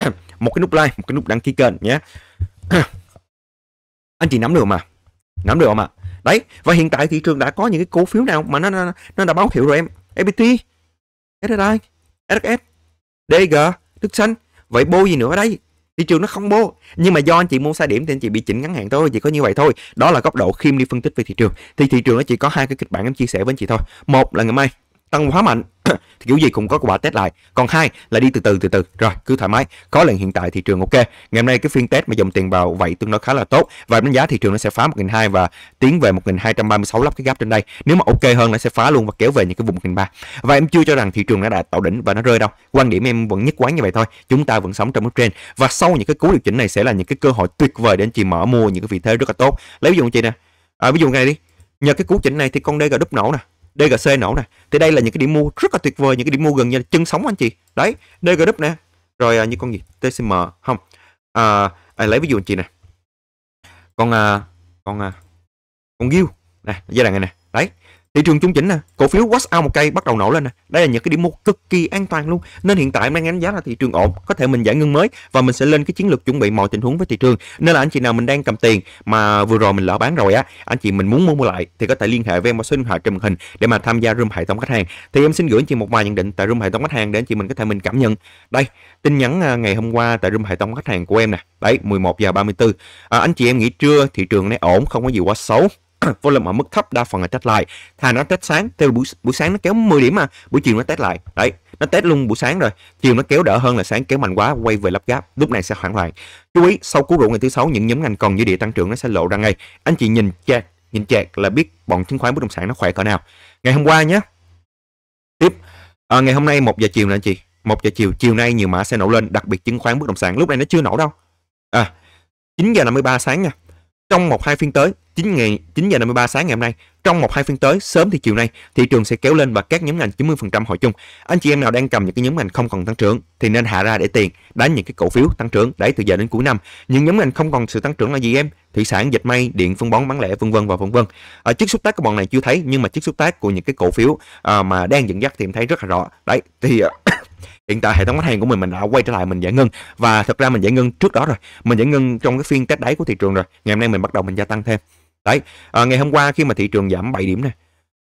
một cái nút like, một cái nút đăng ký kênh nhé. anh chị nắm được mà. Nắm được mà Đấy, và hiện tại thị trường đã có những cái cổ phiếu nào mà nó nó, nó đã báo hiệu rồi em. FPT, SSI, SS DG, Đức Xanh. Vậy bô gì nữa đây thị trường nó không bố nhưng mà do anh chị mua sai điểm thì anh chị bị chỉnh ngắn hạn thôi chỉ có như vậy thôi đó là góc độ khiêm đi phân tích về thị trường thì thị trường nó chỉ có hai cái kịch bản em chia sẻ với anh chị thôi một là ngày mai tăng hóa mạnh thì kiểu gì cũng có quả test lại còn hai là đi từ từ từ từ rồi cứ thoải mái có lệnh hiện tại thị trường ok ngày hôm nay cái phiên test mà dòng tiền vào vậy tương đối khá là tốt và đánh giá thị trường nó sẽ phá 1.200 và tiến về 1.236 lắp cái gap trên đây nếu mà ok hơn nó sẽ phá luôn và kéo về những cái vùng 1.300 và em chưa cho rằng thị trường nó đã tạo đỉnh và nó rơi đâu quan điểm em vẫn nhất quán như vậy thôi chúng ta vẫn sống trong mức trên và sau những cái cú điều chỉnh này sẽ là những cái cơ hội tuyệt vời để anh chị mở mua những cái vị thế rất là tốt lấy ví dụ chị nè à, ví dụ này đi nhờ cái cú chỉnh này thì con gà đúp nổ nè DGC nổ nè thì đây là những cái điểm mua rất là tuyệt vời những cái điểm mua gần như là chân sống anh chị đấy DG nè rồi à, như con gì TCM không à, à, lấy ví dụ anh chị nè con à, con à, con Gil nè giai đoạn này nè đấy thị trường chung chỉnh nè cổ phiếu watch out một cây bắt đầu nổ lên nè đây là những cái điểm mua cực kỳ an toàn luôn nên hiện tại em đang đánh giá là thị trường ổn có thể mình giải ngân mới và mình sẽ lên cái chiến lược chuẩn bị mọi tình huống với thị trường nên là anh chị nào mình đang cầm tiền mà vừa rồi mình lỡ bán rồi á anh chị mình muốn mua mua lại thì có thể liên hệ với em qua số điện thoại trên màn hình để mà tham gia room hệ thống khách hàng thì em xin gửi anh chị một vài nhận định tại room hệ thống khách hàng để anh chị mình có thể mình cảm nhận đây tin nhắn à, ngày hôm qua tại room hệ thống khách hàng của em nè đấy 11 giờ 34 à, anh chị em nghỉ trưa thị trường này ổn không có gì quá xấu volume ở mức thấp đa phần là test lại thà nó test sáng theo buổi buổi sáng nó kéo 10 điểm mà buổi chiều nó test lại đấy nó test luôn buổi sáng rồi chiều nó kéo đỡ hơn là sáng kéo mạnh quá quay về lắp gáp lúc này sẽ hoảng loạn chú ý sau cú rủ ngày thứ sáu những nhóm ngành còn dư địa tăng trưởng nó sẽ lộ ra ngay anh chị nhìn chạc nhìn chạc là biết bọn chứng khoán bất động sản nó khỏe cỡ nào ngày hôm qua nhé tiếp à, ngày hôm nay một giờ chiều nè anh chị một giờ chiều chiều nay nhiều mã sẽ nổ lên đặc biệt chứng khoán bất động sản lúc này nó chưa nổ đâu à 9 giờ 53 sáng nha trong một hai phiên tới 9 ngày 9 giờ 53 sáng ngày hôm nay trong một hai phiên tới sớm thì chiều nay thị trường sẽ kéo lên và các nhóm ngành 90% hội chung anh chị em nào đang cầm những cái nhóm ngành không còn tăng trưởng thì nên hạ ra để tiền đánh những cái cổ phiếu tăng trưởng đấy từ giờ đến cuối năm những nhóm ngành không còn sự tăng trưởng là gì em thủy sản dệt may điện phân bón bán lẻ vân vân và vân vân ở ờ, chiếc xúc tác của bọn này chưa thấy nhưng mà chiếc xúc tác của những cái cổ phiếu ờ, mà đang dẫn dắt thì em thấy rất là rõ đấy thì ờ, hiện tại hệ thống khách hàng của mình mình đã quay trở lại mình giải ngân và thật ra mình giải ngân trước đó rồi mình giải ngân trong cái phiên test đáy của thị trường rồi ngày hôm nay mình bắt đầu mình gia tăng thêm đấy à, ngày hôm qua khi mà thị trường giảm 7 điểm này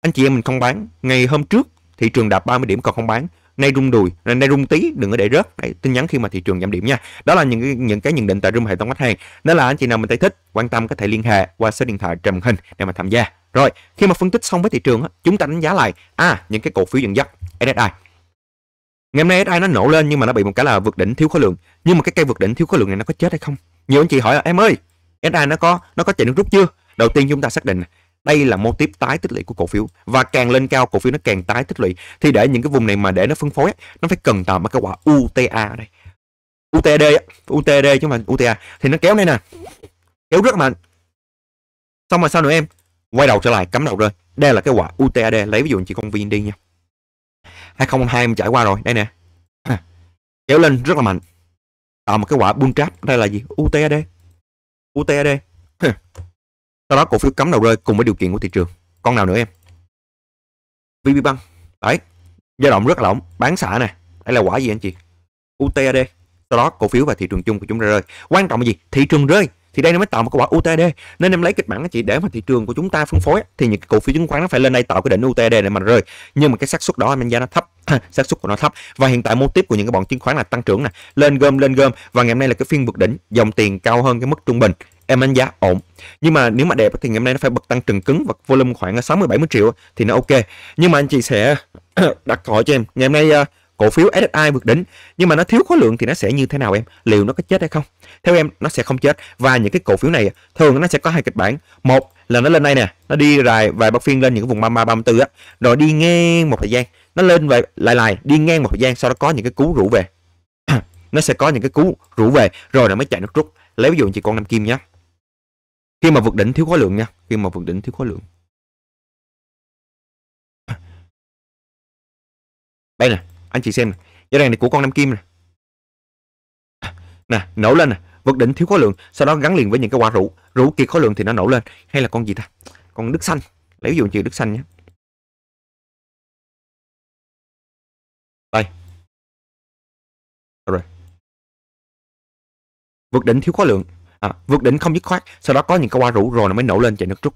anh chị em mình không bán ngày hôm trước thị trường đạp 30 điểm còn không bán nay rung đùi nay rung tí đừng có để rớt đấy, tin nhắn khi mà thị trường giảm điểm nha đó là những cái, những cái nhận định tại room hệ thống khách hàng nếu là anh chị nào mình thấy thích quan tâm có thể liên hệ qua số điện thoại trầm hình để mà tham gia rồi khi mà phân tích xong với thị trường chúng ta đánh giá lại à những cái cổ phiếu dẫn dắt SSI ngày hôm nay SI nó nổ lên nhưng mà nó bị một cái là vượt đỉnh thiếu khối lượng nhưng mà cái cây vượt đỉnh thiếu khối lượng này nó có chết hay không nhiều anh chị hỏi là em ơi SI nó có nó có chạy nước rút chưa đầu tiên chúng ta xác định đây là mô tiếp tái tích lũy của cổ phiếu và càng lên cao cổ phiếu nó càng tái tích lũy thì để những cái vùng này mà để nó phân phối nó phải cần tầm cái quả UTA ở đây UTD UTD chứ mà UTA thì nó kéo đây nè kéo rất mạnh xong rồi sao nữa em quay đầu trở lại cắm đầu rồi đây là cái quả UTAD lấy ví dụ anh chị con viên đi nha 2022 mình trải qua rồi đây nè kéo lên rất là mạnh tạo một cái quả bull trap đây là gì UTAD UTAD sau đó cổ phiếu cấm đầu rơi cùng với điều kiện của thị trường con nào nữa em VB băng đấy dao động rất là lỏng bán xả nè đây là quả gì anh chị UTAD sau đó cổ phiếu và thị trường chung của chúng ta rơi quan trọng là gì thị trường rơi thì đây nó mới tạo một cái quả UTD nên em lấy kịch bản chị để mà thị trường của chúng ta phân phối thì những cái cổ phiếu chứng khoán nó phải lên đây tạo cái đỉnh UTD để mà rơi nhưng mà cái xác suất đó em đánh giá nó thấp xác suất của nó thấp và hiện tại mô tiếp của những cái bọn chứng khoán là tăng trưởng nè lên gom lên gom và ngày hôm nay là cái phiên vượt đỉnh dòng tiền cao hơn cái mức trung bình em đánh giá ổn nhưng mà nếu mà đẹp thì ngày hôm nay nó phải bật tăng trần cứng và volume khoảng 60 70 triệu thì nó ok nhưng mà anh chị sẽ đặt hỏi cho em ngày hôm nay à, cổ phiếu SSI vượt đỉnh nhưng mà nó thiếu khối lượng thì nó sẽ như thế nào em liệu nó có chết hay không theo em nó sẽ không chết và những cái cổ phiếu này thường nó sẽ có hai kịch bản một là nó lên đây nè nó đi dài vài bậc phiên lên những cái vùng 33 34 á rồi đi ngang một thời gian nó lên về lại lại đi ngang một thời gian sau đó có những cái cú rủ về nó sẽ có những cái cú rủ về rồi nó mới chạy nước rút lấy ví dụ chị con nam kim nhé khi mà vượt đỉnh thiếu khối lượng nha khi mà vượt đỉnh thiếu khối lượng đây nè anh chị xem này. giá đàn này của con nam kim này. nè nổ lên nè vượt đỉnh thiếu khối lượng sau đó gắn liền với những cái quả rượu rượu kiệt khối lượng thì nó nổ lên hay là con gì ta con đức xanh lấy ví dụ chữ đức xanh nhé đây rồi vượt đỉnh thiếu khối lượng à, vượt đỉnh không dứt khoát sau đó có những cái quả rượu rồi nó mới nổ lên chạy nước rút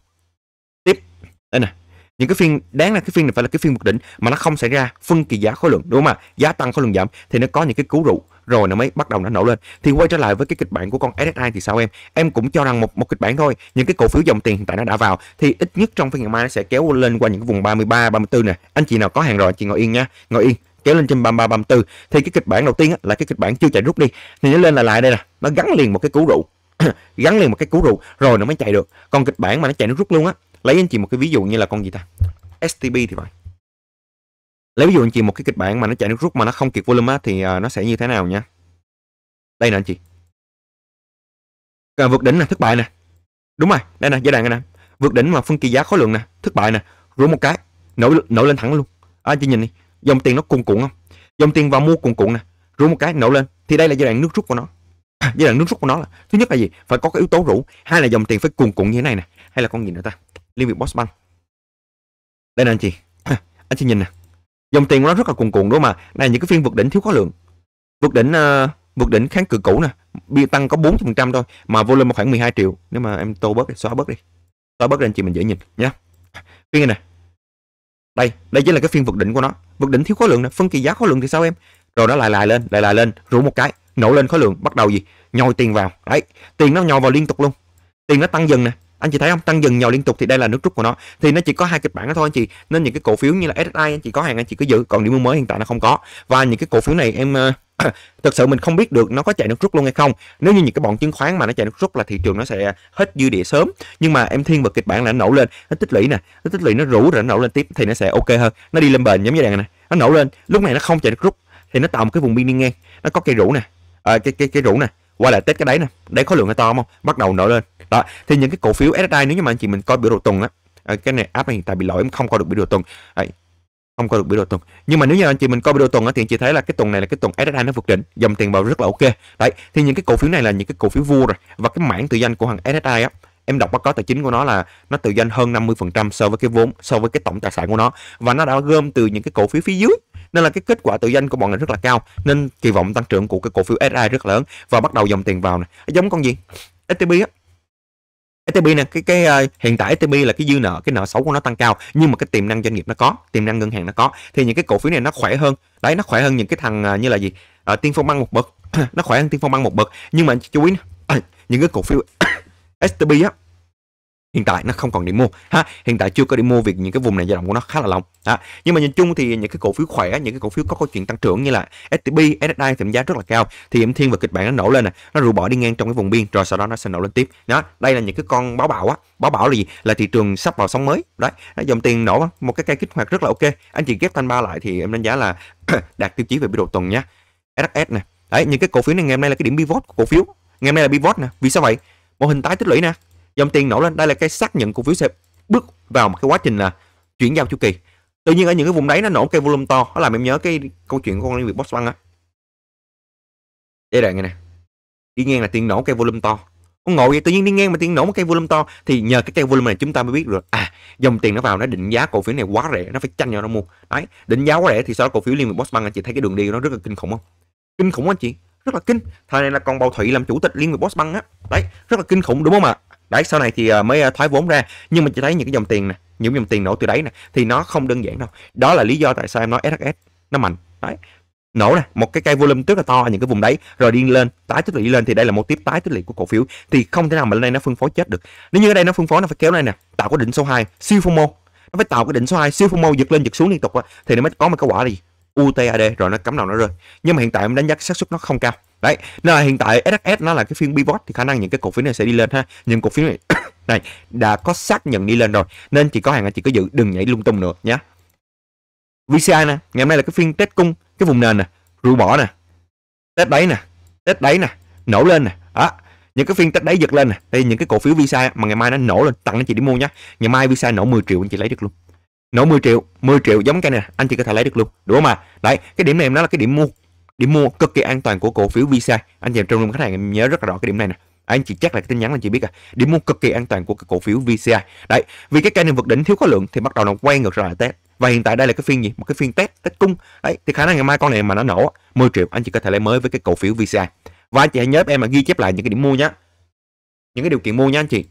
tiếp đây nè những cái phiên đáng là cái phiên này phải là cái phiên vượt đỉnh mà nó không xảy ra phân kỳ giá khối lượng đúng không ạ giá tăng khối lượng giảm thì nó có những cái cứu rụ rồi nó mới bắt đầu nó nổ lên thì quay trở lại với cái kịch bản của con SSI thì sao em em cũng cho rằng một một kịch bản thôi những cái cổ phiếu dòng tiền hiện tại nó đã vào thì ít nhất trong phiên ngày mai nó sẽ kéo lên qua những cái vùng 33 34 nè anh chị nào có hàng rồi anh chị ngồi yên nha ngồi yên kéo lên trên 33 34 thì cái kịch bản đầu tiên là cái kịch bản chưa chạy rút đi thì nó lên là lại đây nè nó gắn liền một cái cứu rụ gắn liền một cái cứu rụ rồi nó mới chạy được còn kịch bản mà nó chạy nó rút luôn á lấy anh chị một cái ví dụ như là con gì ta STB thì vậy lấy ví dụ anh chị một cái kịch bản mà nó chạy nước rút mà nó không kiệt volume á, thì uh, nó sẽ như thế nào nha đây nè anh chị à, vượt đỉnh là thất bại nè đúng rồi đây nè giai đoạn này nè vượt đỉnh mà phân kỳ giá khối lượng nè thất bại nè rủ một cái nổi nổi lên thẳng luôn à, anh chị nhìn đi dòng tiền nó cuồn cuộn không dòng tiền vào mua cuồn cuộn nè rủ một cái nổi lên thì đây là giai đoạn nước rút của nó à, giai đoạn nước rút của nó là thứ nhất là gì phải có cái yếu tố rủ hai là dòng tiền phải cuồn cuộn như thế này nè hay là con gì nữa ta liên việt postbank đây nè anh chị anh chị nhìn nè dòng tiền của nó rất là cuồn cuộn đúng không ạ này những cái phiên vượt đỉnh thiếu khối lượng vượt đỉnh uh, vượt đỉnh kháng cự cũ nè bị tăng có 40% thôi mà volume khoảng 12 triệu nếu mà em tô bớt đi xóa bớt đi xóa bớt đi anh chị mình dễ nhìn nhé phiên này nè đây đây chính là cái phiên vượt đỉnh của nó vượt đỉnh thiếu khối lượng nè phân kỳ giá khối lượng thì sao em rồi nó lại lại lên lại lại lên rủ một cái nổ lên khối lượng bắt đầu gì nhồi tiền vào đấy tiền nó nhồi vào liên tục luôn tiền nó tăng dần nè anh chị thấy không tăng dần nhau liên tục thì đây là nước rút của nó thì nó chỉ có hai kịch bản đó thôi anh chị nên những cái cổ phiếu như là SSI anh chị có hàng anh chị cứ giữ còn điểm mua mới hiện tại nó không có và những cái cổ phiếu này em ờ, thực sự mình không biết được nó có chạy nước rút luôn hay không nếu như những cái bọn chứng khoán mà nó chạy nước rút là thị trường nó sẽ hết dư địa sớm nhưng mà em thiên vào kịch bản là nó nổ lên nó tích lũy nè nó tích lũy nó rủ rồi nó nổ lên tiếp thì nó sẽ ok hơn nó đi lên bền giống như đèn này nó nổ lên lúc này nó không chạy nước rút thì nó tạo một cái vùng biên ngang nó có cây rủ nè à, cái cái cái rủ nè qua lại test cái đấy nè đấy khối lượng hay to không bắt đầu nổi lên đó thì những cái cổ phiếu SSI nếu như mà anh chị mình coi biểu đồ tuần á à, cái này app này hiện tại bị lỗi em không coi được biểu đồ tuần đấy, không coi được biểu đồ tuần nhưng mà nếu như anh chị mình coi biểu đồ tuần á thì anh chị thấy là cái tuần này là cái tuần SSI nó vượt đỉnh dòng tiền vào rất là ok đấy thì những cái cổ phiếu này là những cái cổ phiếu vua rồi và cái mảng tự doanh của hàng SSI á em đọc báo cáo tài chính của nó là nó tự doanh hơn 50% so với cái vốn so với cái tổng tài sản của nó và nó đã gom từ những cái cổ phiếu phía dưới nên là cái kết quả tự doanh của bọn này rất là cao nên kỳ vọng tăng trưởng của cái cổ phiếu SI rất lớn và bắt đầu dòng tiền vào này giống con gì STB á STB nè cái cái uh, hiện tại STB là cái dư nợ cái nợ xấu của nó tăng cao nhưng mà cái tiềm năng doanh nghiệp nó có tiềm năng ngân hàng nó có thì những cái cổ phiếu này nó khỏe hơn đấy nó khỏe hơn những cái thằng uh, như là gì uh, tiên phong băng một bậc nó khỏe hơn tiên phong băng một bậc nhưng mà chú ý nè, những cái cổ phiếu STB á hiện tại nó không còn điểm mua ha hiện tại chưa có điểm mua vì những cái vùng này dao động của nó khá là lỏng à, nhưng mà nhìn chung thì những cái cổ phiếu khỏe những cái cổ phiếu có câu chuyện tăng trưởng như là STB, SSI thì giá rất là cao thì em thiên và kịch bản nó nổ lên này nó rủ bỏ đi ngang trong cái vùng biên rồi sau đó nó sẽ nổ lên tiếp đó đây là những cái con báo bảo á báo bảo là gì là thị trường sắp vào sóng mới đấy dòng tiền nổ một cái cây kích hoạt rất là ok anh chị ghép thanh ba lại thì em đánh giá là đạt tiêu chí về biên đồ tuần nhá SHS này đấy những cái cổ phiếu này ngày hôm nay là cái điểm pivot của cổ phiếu ngày hôm nay là pivot nè vì sao vậy mô hình tái tích lũy nè dòng tiền nổ lên đây là cái xác nhận cổ phiếu sẽ bước vào một cái quá trình là chuyển giao chu kỳ tự nhiên ở những cái vùng đấy nó nổ cây volume to nó làm em nhớ cái câu chuyện của con liên việt boss băng á đây là nghe nè đi ngang là tiền nổ cây volume to con ngồi vậy tự nhiên đi ngang mà tiền nổ một cây volume to thì nhờ cái cây volume này chúng ta mới biết được à dòng tiền nó vào nó định giá cổ phiếu này quá rẻ nó phải tranh nhau nó mua đấy định giá quá rẻ thì sau đó cổ phiếu liên việt boss băng anh chị thấy cái đường đi nó rất là kinh khủng không kinh khủng anh chị rất là kinh thời này là còn bầu thụy làm chủ tịch liên việt boss băng á đấy rất là kinh khủng đúng không ạ à? đấy sau này thì ờ, mới ờ, thoái vốn ra nhưng mình chỉ thấy những cái dòng tiền này những dòng tiền nổ từ đấy này thì nó không đơn giản đâu đó là lý do tại sao em nói SHS nó mạnh đấy nổ nè một cái cây volume rất là to ở những cái vùng đấy rồi đi lên tái tích lũy lên thì đây là một tiếp tái tích lũy của cổ phiếu thì không thể nào mà lên đây nó phân phối chết được nếu như ở đây nó phân phối nó phải kéo lên nè tạo cái đỉnh số 2 siêu phô mô nó phải tạo cái đỉnh số 2 siêu phô mô giật lên giật xuống liên tục thì nó mới có một cái quả gì UTAD rồi nó cắm đầu nó rơi nhưng mà hiện tại em đánh giá xác suất nó không cao đấy nên là hiện tại SHS nó là cái phiên pivot thì khả năng những cái cổ phiếu này sẽ đi lên ha nhưng cổ phiếu này này đã có xác nhận đi lên rồi nên chỉ có hàng chị có giữ đừng nhảy lung tung nữa nhé VCI nè ngày hôm nay là cái phiên test cung cái vùng nền nè rũ bỏ nè test đáy nè test đáy nè nổ lên nè đó những cái phiên test đáy giật lên nè đây những cái cổ phiếu VISA mà ngày mai nó nổ lên tặng anh chị đi mua nhé ngày mai VISA nổ 10 triệu anh chị lấy được luôn nổ 10 triệu 10 triệu giống cái này anh chị có thể lấy được luôn đúng không à? đấy cái điểm này em nói là cái điểm mua điểm mua cực kỳ an toàn của cổ phiếu Visa anh chị trong khách hàng em nhớ rất là rõ cái điểm này nè à, anh chị chắc là cái tin nhắn là chị biết à điểm mua cực kỳ an toàn của cái cổ phiếu VCI đấy vì cái cây kênh vượt đỉnh thiếu khối lượng thì bắt đầu nó quay ngược trở lại test và hiện tại đây là cái phiên gì một cái phiên test test cung đấy thì khả năng ngày mai con này mà nó nổ 10 triệu anh chị có thể lấy mới với cái cổ phiếu VCI và anh chị hãy nhớ em mà ghi chép lại những cái điểm mua nhé những cái điều kiện mua nha anh chị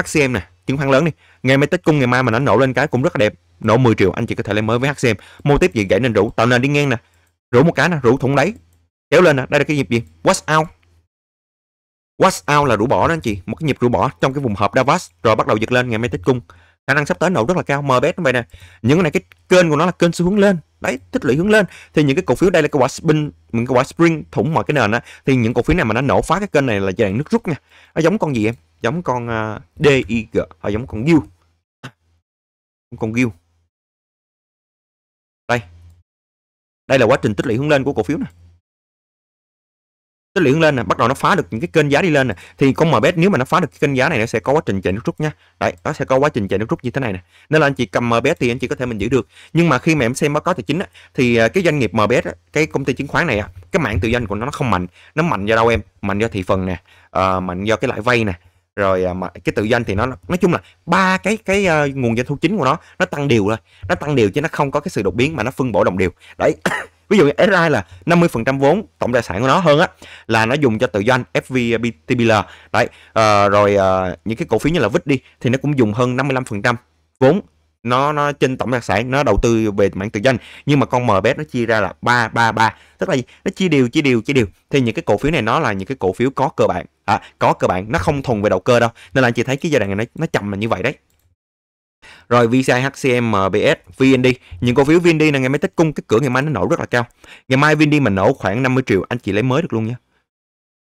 HCM nè chứng khoán lớn đi ngày mai tích cung ngày mai mà nó nổ lên cái cũng rất là đẹp nổ 10 triệu anh chị có thể lấy mới với HCM Mua tiếp gì gãy nên rủ tạo nền đi ngang nè rủ một cái nè rủ thủng đáy kéo lên nè đây là cái nhịp gì wash out wash out là rủ bỏ đó anh chị một cái nhịp rủ bỏ trong cái vùng hộp Davos rồi bắt đầu giật lên ngày mai tích cung khả năng sắp tới nổ rất là cao mbet nó vậy nè những cái này cái kênh của nó là kênh xu hướng lên đấy tích lũy hướng lên thì những cái cổ phiếu đây là cái quả spring mình cái quả spring thủng mọi cái nền á thì những cổ phiếu này mà nó nổ phá cái kênh này là dạng nước rút nha nó giống con gì em giống con uh, à, dig hoặc à, giống con gil con gil đây đây là quá trình tích lũy hướng lên của cổ phiếu này tích lũy hướng lên nè bắt đầu nó phá được những cái kênh giá đi lên nè thì con mà bet nếu mà nó phá được cái kênh giá này nó sẽ có quá trình chạy nước rút nha đấy nó sẽ có quá trình chạy nước rút như thế này nè nên là anh chị cầm mbs thì anh chị có thể mình giữ được nhưng mà khi mà em xem báo cáo tài chính á, thì à, cái doanh nghiệp mbs á, cái công ty chứng khoán này á, cái mạng tự doanh của nó nó không mạnh nó mạnh do đâu em mạnh do thị phần nè uh, mạnh do cái lãi vay nè rồi à, mà cái tự doanh thì nó nói chung là ba cái cái uh, nguồn doanh thu chính của nó nó tăng đều thôi nó tăng đều chứ nó không có cái sự đột biến mà nó phân bổ đồng đều đấy ví dụ như SI là 50% vốn tổng tài sản của nó hơn á là nó dùng cho tự doanh FVTPL đấy uh, rồi uh, những cái cổ phiếu như là VIX đi thì nó cũng dùng hơn 55% vốn nó nó trên tổng tài sản nó đầu tư về mảng tự doanh nhưng mà con MBS nó chia ra là 3 3 3 tức là gì? nó chia đều chia đều chia đều thì những cái cổ phiếu này nó là những cái cổ phiếu có cơ bản à, có cơ bản nó không thuần về đầu cơ đâu nên là anh chị thấy cái giai đoạn này nó, nó chậm là như vậy đấy rồi VCI, HCM, BS, VND Những cổ phiếu VND là ngày mai tích cung cái cửa ngày mai nó nổ rất là cao Ngày mai VND mà nổ khoảng 50 triệu anh chị lấy mới được luôn nha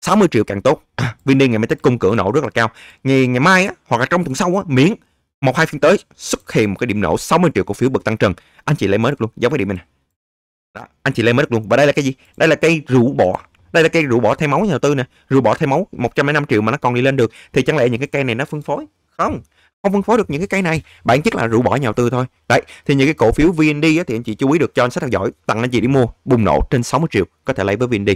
60 triệu càng tốt à, VND ngày mai tích cung cửa nổ rất là cao Ngày ngày mai á, hoặc là trong tuần sau á, miễn một hai phiên tới xuất hiện một cái điểm nổ 60 triệu cổ phiếu bật tăng trần anh chị lấy mới được luôn giống cái điểm này đó, anh chị lấy mới được luôn và đây là cái gì đây là cây rượu bò đây là cây rượu bỏ thay máu nhà đầu tư nè rượu bỏ thay máu một trăm năm triệu mà nó còn đi lên được thì chẳng lẽ những cái cây này nó phân phối không không phân phối được những cái cây này bản chất là rượu bỏ nhà đầu tư thôi đấy thì những cái cổ phiếu VND á, thì anh chị chú ý được cho anh sách theo giỏi tặng anh chị đi mua bùng nổ trên 60 triệu có thể lấy với VND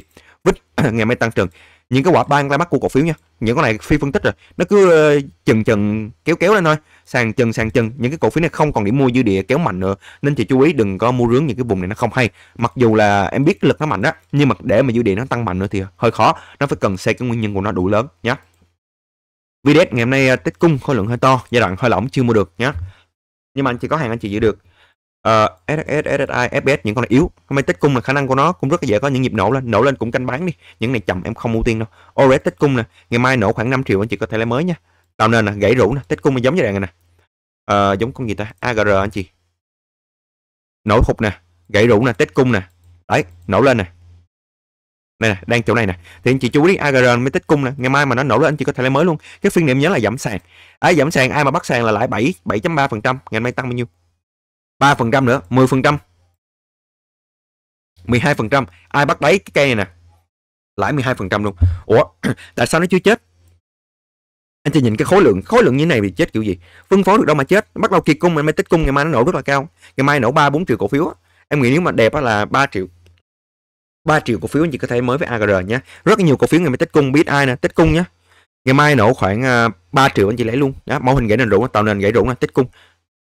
vít ngày mai tăng trần những cái quả ban ra mắt của cổ phiếu nha những cái này phi phân tích rồi nó cứ ờ, chừng chừng kéo kéo lên thôi sang chân sang chân những cái cổ phiếu này không còn điểm mua dư địa kéo mạnh nữa nên chị chú ý đừng có mua rướng những cái vùng này nó không hay mặc dù là em biết lực nó mạnh á nhưng mà để mà dư địa nó tăng mạnh nữa thì hơi khó nó phải cần xây cái nguyên nhân của nó đủ lớn nhé VDS ngày hôm nay à, tích cung khối lượng hơi to giai đoạn hơi lỏng chưa mua được nhé nhưng mà anh chị có hàng anh chị giữ được uh, ờ, SSI, SSI, FBS những con này yếu hôm nay tích cung là khả năng của nó cũng rất là dễ có những nhịp nổ lên nổ lên cũng canh bán đi những này chậm em không ưu tiên đâu ORS tích cung nè ngày mai nổ khoảng 5 triệu anh chị có thể lấy mới nha tạo nên nè gãy rũ nè tết cung giống như đàn này nè à, giống con gì ta agr anh chị nổ hụt nè gãy rũ nè tết cung nè đấy nổ lên nè này nè đang chỗ này nè thì anh chị chú ý agr mới tết cung nè ngày mai mà nó nổ lên anh chị có thể lấy mới luôn cái phiên niệm nhớ là giảm sàn ấy à, giảm sàn ai mà bắt sàn là lãi bảy bảy chấm ba phần trăm ngày mai tăng bao nhiêu ba phần trăm nữa mười phần trăm mười hai phần trăm ai bắt đấy cái cây này nè lãi mười hai phần trăm luôn ủa tại sao nó chưa chết anh chị nhìn cái khối lượng khối lượng như này thì chết kiểu gì phân phối được đâu mà chết bắt đầu kiệt cung em mới tích cung ngày mai nó nổ rất là cao ngày mai nổ ba bốn triệu cổ phiếu em nghĩ nếu mà đẹp là 3 triệu 3 triệu cổ phiếu anh chị có thể mới với AGR nhé rất nhiều cổ phiếu ngày mai tích cung biết ai nè tích cung nhé ngày mai nổ khoảng 3 à, triệu anh chị lấy luôn đó, mẫu hình gãy nền rũ tạo nền gãy rũ là tích cung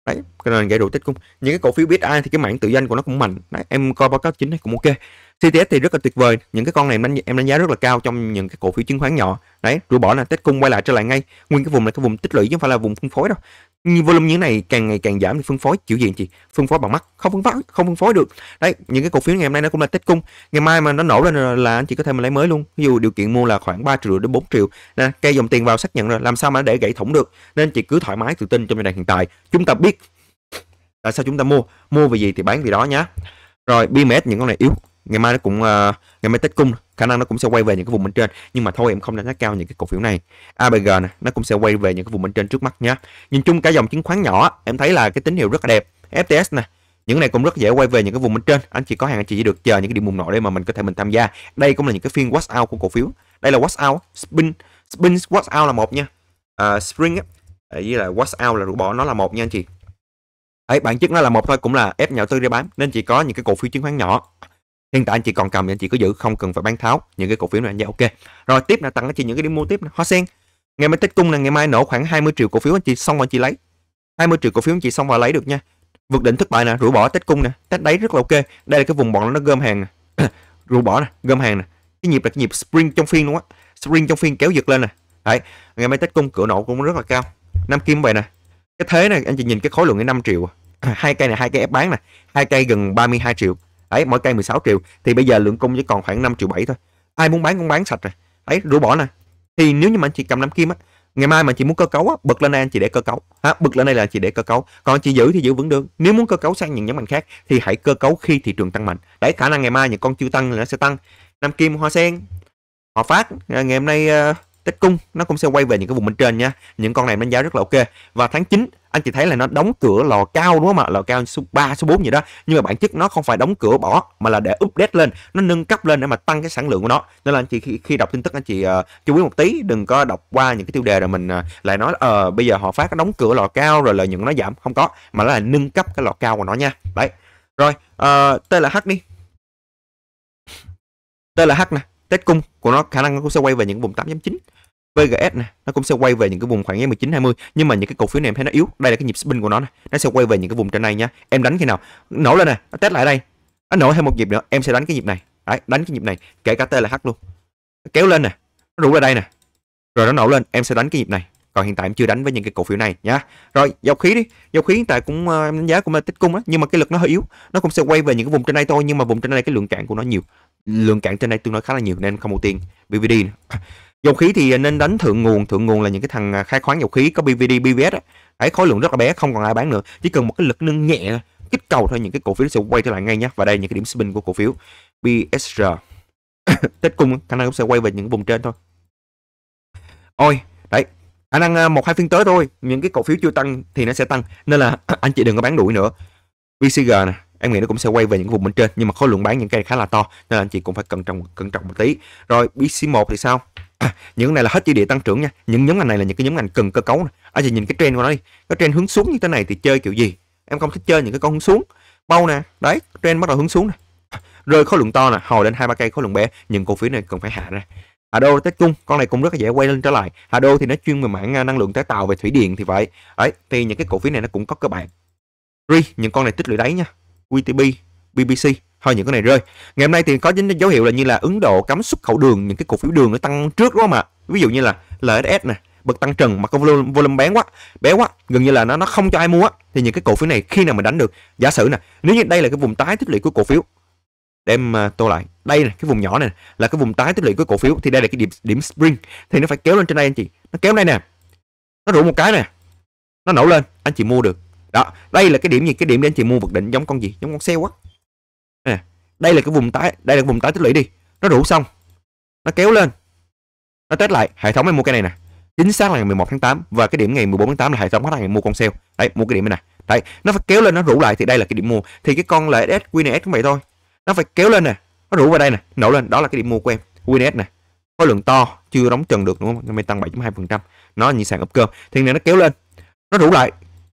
đấy cái nền gãy rũ tích cung những cái cổ phiếu biết ai thì cái mảng tự doanh của nó cũng mạnh đấy, em coi báo cáo chính này cũng ok CTS thì rất là tuyệt vời những cái con này em đánh, giá rất là cao trong những cái cổ phiếu chứng khoán nhỏ đấy rủi bỏ là test cung quay lại trở lại ngay nguyên cái vùng là cái vùng tích lũy chứ không phải là vùng phân phối đâu như volume như thế này càng ngày càng giảm thì phân phối kiểu gì chị phân phối bằng mắt không phân phối không phân phối được đấy những cái cổ phiếu ngày hôm nay nó cũng là tích cung ngày mai mà nó nổ lên là anh chị có thể mà lấy mới luôn ví dụ điều kiện mua là khoảng 3 triệu đến 4 triệu nè cây dòng tiền vào xác nhận rồi làm sao mà để gãy thủng được nên chị cứ thoải mái tự tin trong giai đoạn hiện tại chúng ta biết tại sao chúng ta mua mua vì gì thì bán vì đó nhá rồi BMS những con này yếu ngày mai nó cũng uh, ngày mai tết cung khả năng nó cũng sẽ quay về những cái vùng bên trên nhưng mà thôi em không đánh giá cao những cái cổ phiếu này ABG này, nó cũng sẽ quay về những cái vùng bên trên trước mắt nhá nhìn chung cả dòng chứng khoán nhỏ em thấy là cái tín hiệu rất là đẹp FTS này những này cũng rất dễ quay về những cái vùng bên trên anh chị có hàng anh chị chỉ được chờ những cái điểm bùng nổ đây mà mình có thể mình tham gia đây cũng là những cái phiên watch out của cổ phiếu đây là watch out spin spin watch out là một nha uh, spring à, với là watch out là rũ bỏ nó là một nha anh chị ấy bản chất nó là một thôi cũng là ép nhà đầu tư để bán nên chỉ có những cái cổ phiếu chứng khoán nhỏ hiện tại anh chị còn cầm thì anh chị cứ giữ không cần phải bán tháo những cái cổ phiếu này anh chị ok rồi tiếp là tặng anh chị những cái điểm mua tiếp hoa sen ngày mai tết cung là ngày mai nổ khoảng 20 triệu cổ phiếu anh chị xong rồi anh chị lấy 20 triệu cổ phiếu anh chị xong và lấy được nha vượt đỉnh thất bại nè rủ bỏ tết cung nè tết đấy rất là ok đây là cái vùng bọn nó gom hàng nè rủ bỏ nè gom hàng nè cái nhịp là cái nhịp spring trong phiên luôn á spring trong phiên kéo giật lên nè đấy ngày mai tết cung cửa nổ cũng rất là cao năm kim vậy nè cái thế này anh chị nhìn cái khối lượng cái 5 triệu à. hai cây này hai cây ép bán nè hai cây gần 32 triệu Đấy, mỗi cây 16 triệu thì bây giờ lượng cung chỉ còn khoảng 5 triệu 7 thôi. Ai muốn bán cũng bán sạch rồi. Đấy, rủ bỏ nè. Thì nếu như mà anh chị cầm năm kim á, ngày mai mà chị muốn cơ cấu á, bật lên đây anh chị để cơ cấu. Ha, bật lên đây là chị để cơ cấu. Còn chị giữ thì giữ vững được. Nếu muốn cơ cấu sang những nhóm ngành khác thì hãy cơ cấu khi thị trường tăng mạnh. Đấy, khả năng ngày mai những con chưa tăng là nó sẽ tăng. năm kim, hoa sen, họ phát à, ngày hôm nay uh, à, tích cung nó cũng sẽ quay về những cái vùng bên trên nha những con này đánh giá rất là ok và tháng 9 anh chị thấy là nó đóng cửa lò cao đúng không ạ lò cao số 3 số 4 gì đó nhưng mà bản chất nó không phải đóng cửa bỏ mà là để update lên nó nâng cấp lên để mà tăng cái sản lượng của nó nên là anh chị khi, khi đọc tin tức anh chị uh, chú ý một tí đừng có đọc qua những cái tiêu đề rồi mình uh, lại nói ờ uh, bây giờ họ phát đóng cửa lò cao rồi lợi nhuận nó giảm không có mà là nâng cấp cái lò cao của nó nha đấy rồi uh, ờ, tên là h đi tên là h nè tết cung của nó khả năng nó cũng sẽ quay về những vùng 8.9 VGS này nó cũng sẽ quay về những cái vùng khoảng giá 19 20 nhưng mà những cái cổ phiếu này em thấy nó yếu đây là cái nhịp spin của nó này nó sẽ quay về những cái vùng trên này nha em đánh khi nào nổ lên này nó test lại đây nó nổ thêm một nhịp nữa em sẽ đánh cái nhịp này Đấy, đánh cái nhịp này kể cả T là H luôn kéo lên nè nó rủ ra đây nè rồi nó nổ lên em sẽ đánh cái nhịp này còn hiện tại em chưa đánh với những cái cổ phiếu này nha rồi dầu khí đi dầu khí hiện tại cũng ờ, em đánh giá cũng là tích cung á nhưng mà cái lực nó hơi yếu nó cũng sẽ quay về những cái vùng trên đây thôi nhưng mà vùng trên đây cái lượng cạn của nó nhiều lượng cạn trên đây tương đối khá là nhiều nên em không ưu tiên BVD nữa dầu khí thì nên đánh thượng nguồn thượng nguồn là những cái thằng à, khai khoáng dầu khí có bvd bvs ấy khối lượng rất là bé không còn ai bán nữa chỉ cần một cái lực nâng nhẹ kích cầu thôi những cái cổ phiếu sẽ quay trở lại ngay nhé và đây những cái điểm spin của cổ phiếu bsr tết cung khả năng cũng sẽ quay về những vùng trên thôi ôi đấy khả năng à, một hai phiên tới thôi những cái cổ phiếu chưa tăng thì nó sẽ tăng nên là anh chị đừng có bán đuổi nữa VCG nè em nghĩ nó cũng sẽ quay về những vùng bên trên nhưng mà khối lượng bán những cái này khá là to nên là anh chị cũng phải cẩn trọng cẩn trọng một tí rồi BC1 thì sao à, những này là hết chỉ địa tăng trưởng nha những nhóm ngành này là những cái nhóm ngành cần cơ cấu này. ở à, nhìn cái trend của nó đi cái trend hướng xuống như thế này thì chơi kiểu gì em không thích chơi những cái con hướng xuống bao nè đấy trend bắt đầu hướng xuống này rơi khối lượng to nè hồi lên hai ba cây khối lượng bé những cổ phiếu này cần phải hạ ra Hà Đô Tết Cung con này cũng rất là dễ quay lên trở lại Hà Đô thì nó chuyên về mảng à, năng lượng tái tạo về thủy điện thì vậy đấy thì những cái cổ phiếu này nó cũng có cơ bản ri những con này tích lũy đáy nha QTB BBC thôi những cái này rơi ngày hôm nay thì có những dấu hiệu là như là Ấn Độ cấm xuất khẩu đường những cái cổ phiếu đường nó tăng trước đó mà ví dụ như là LSS nè bật tăng trần mà cái volume, volume bé quá bé quá gần như là nó nó không cho ai mua á thì những cái cổ phiếu này khi nào mà đánh được giả sử nè nếu như đây là cái vùng tái tích lũy của cổ phiếu để em à, tô lại đây này, cái vùng nhỏ này là cái vùng tái tích lũy của cổ phiếu thì đây là cái điểm điểm spring thì nó phải kéo lên trên đây anh chị nó kéo đây nè nó rủ một cái nè nó nổ lên anh chị mua được đó đây là cái điểm gì cái điểm để anh chị mua vật định giống con gì giống con xe quá nè đây là cái vùng tái đây là vùng tái tích lũy đi nó rủ xong nó kéo lên nó test lại hệ thống em mua cái này nè chính xác là ngày 11 tháng 8 và cái điểm ngày 14 tháng 8 là hệ thống khách hàng mua con sale đấy mua cái điểm này nè đấy nó phải kéo lên nó rủ lại thì đây là cái điểm mua thì cái con là ss qns cũng vậy thôi nó phải kéo lên nè nó rủ vào đây nè nổ lên đó là cái điểm mua của em qns nè khối lượng to chưa đóng trần được đúng không? Hôm nay tăng 7.2%. Nó như sàn ấp cơm. Thì này nó kéo lên. Nó rủ lại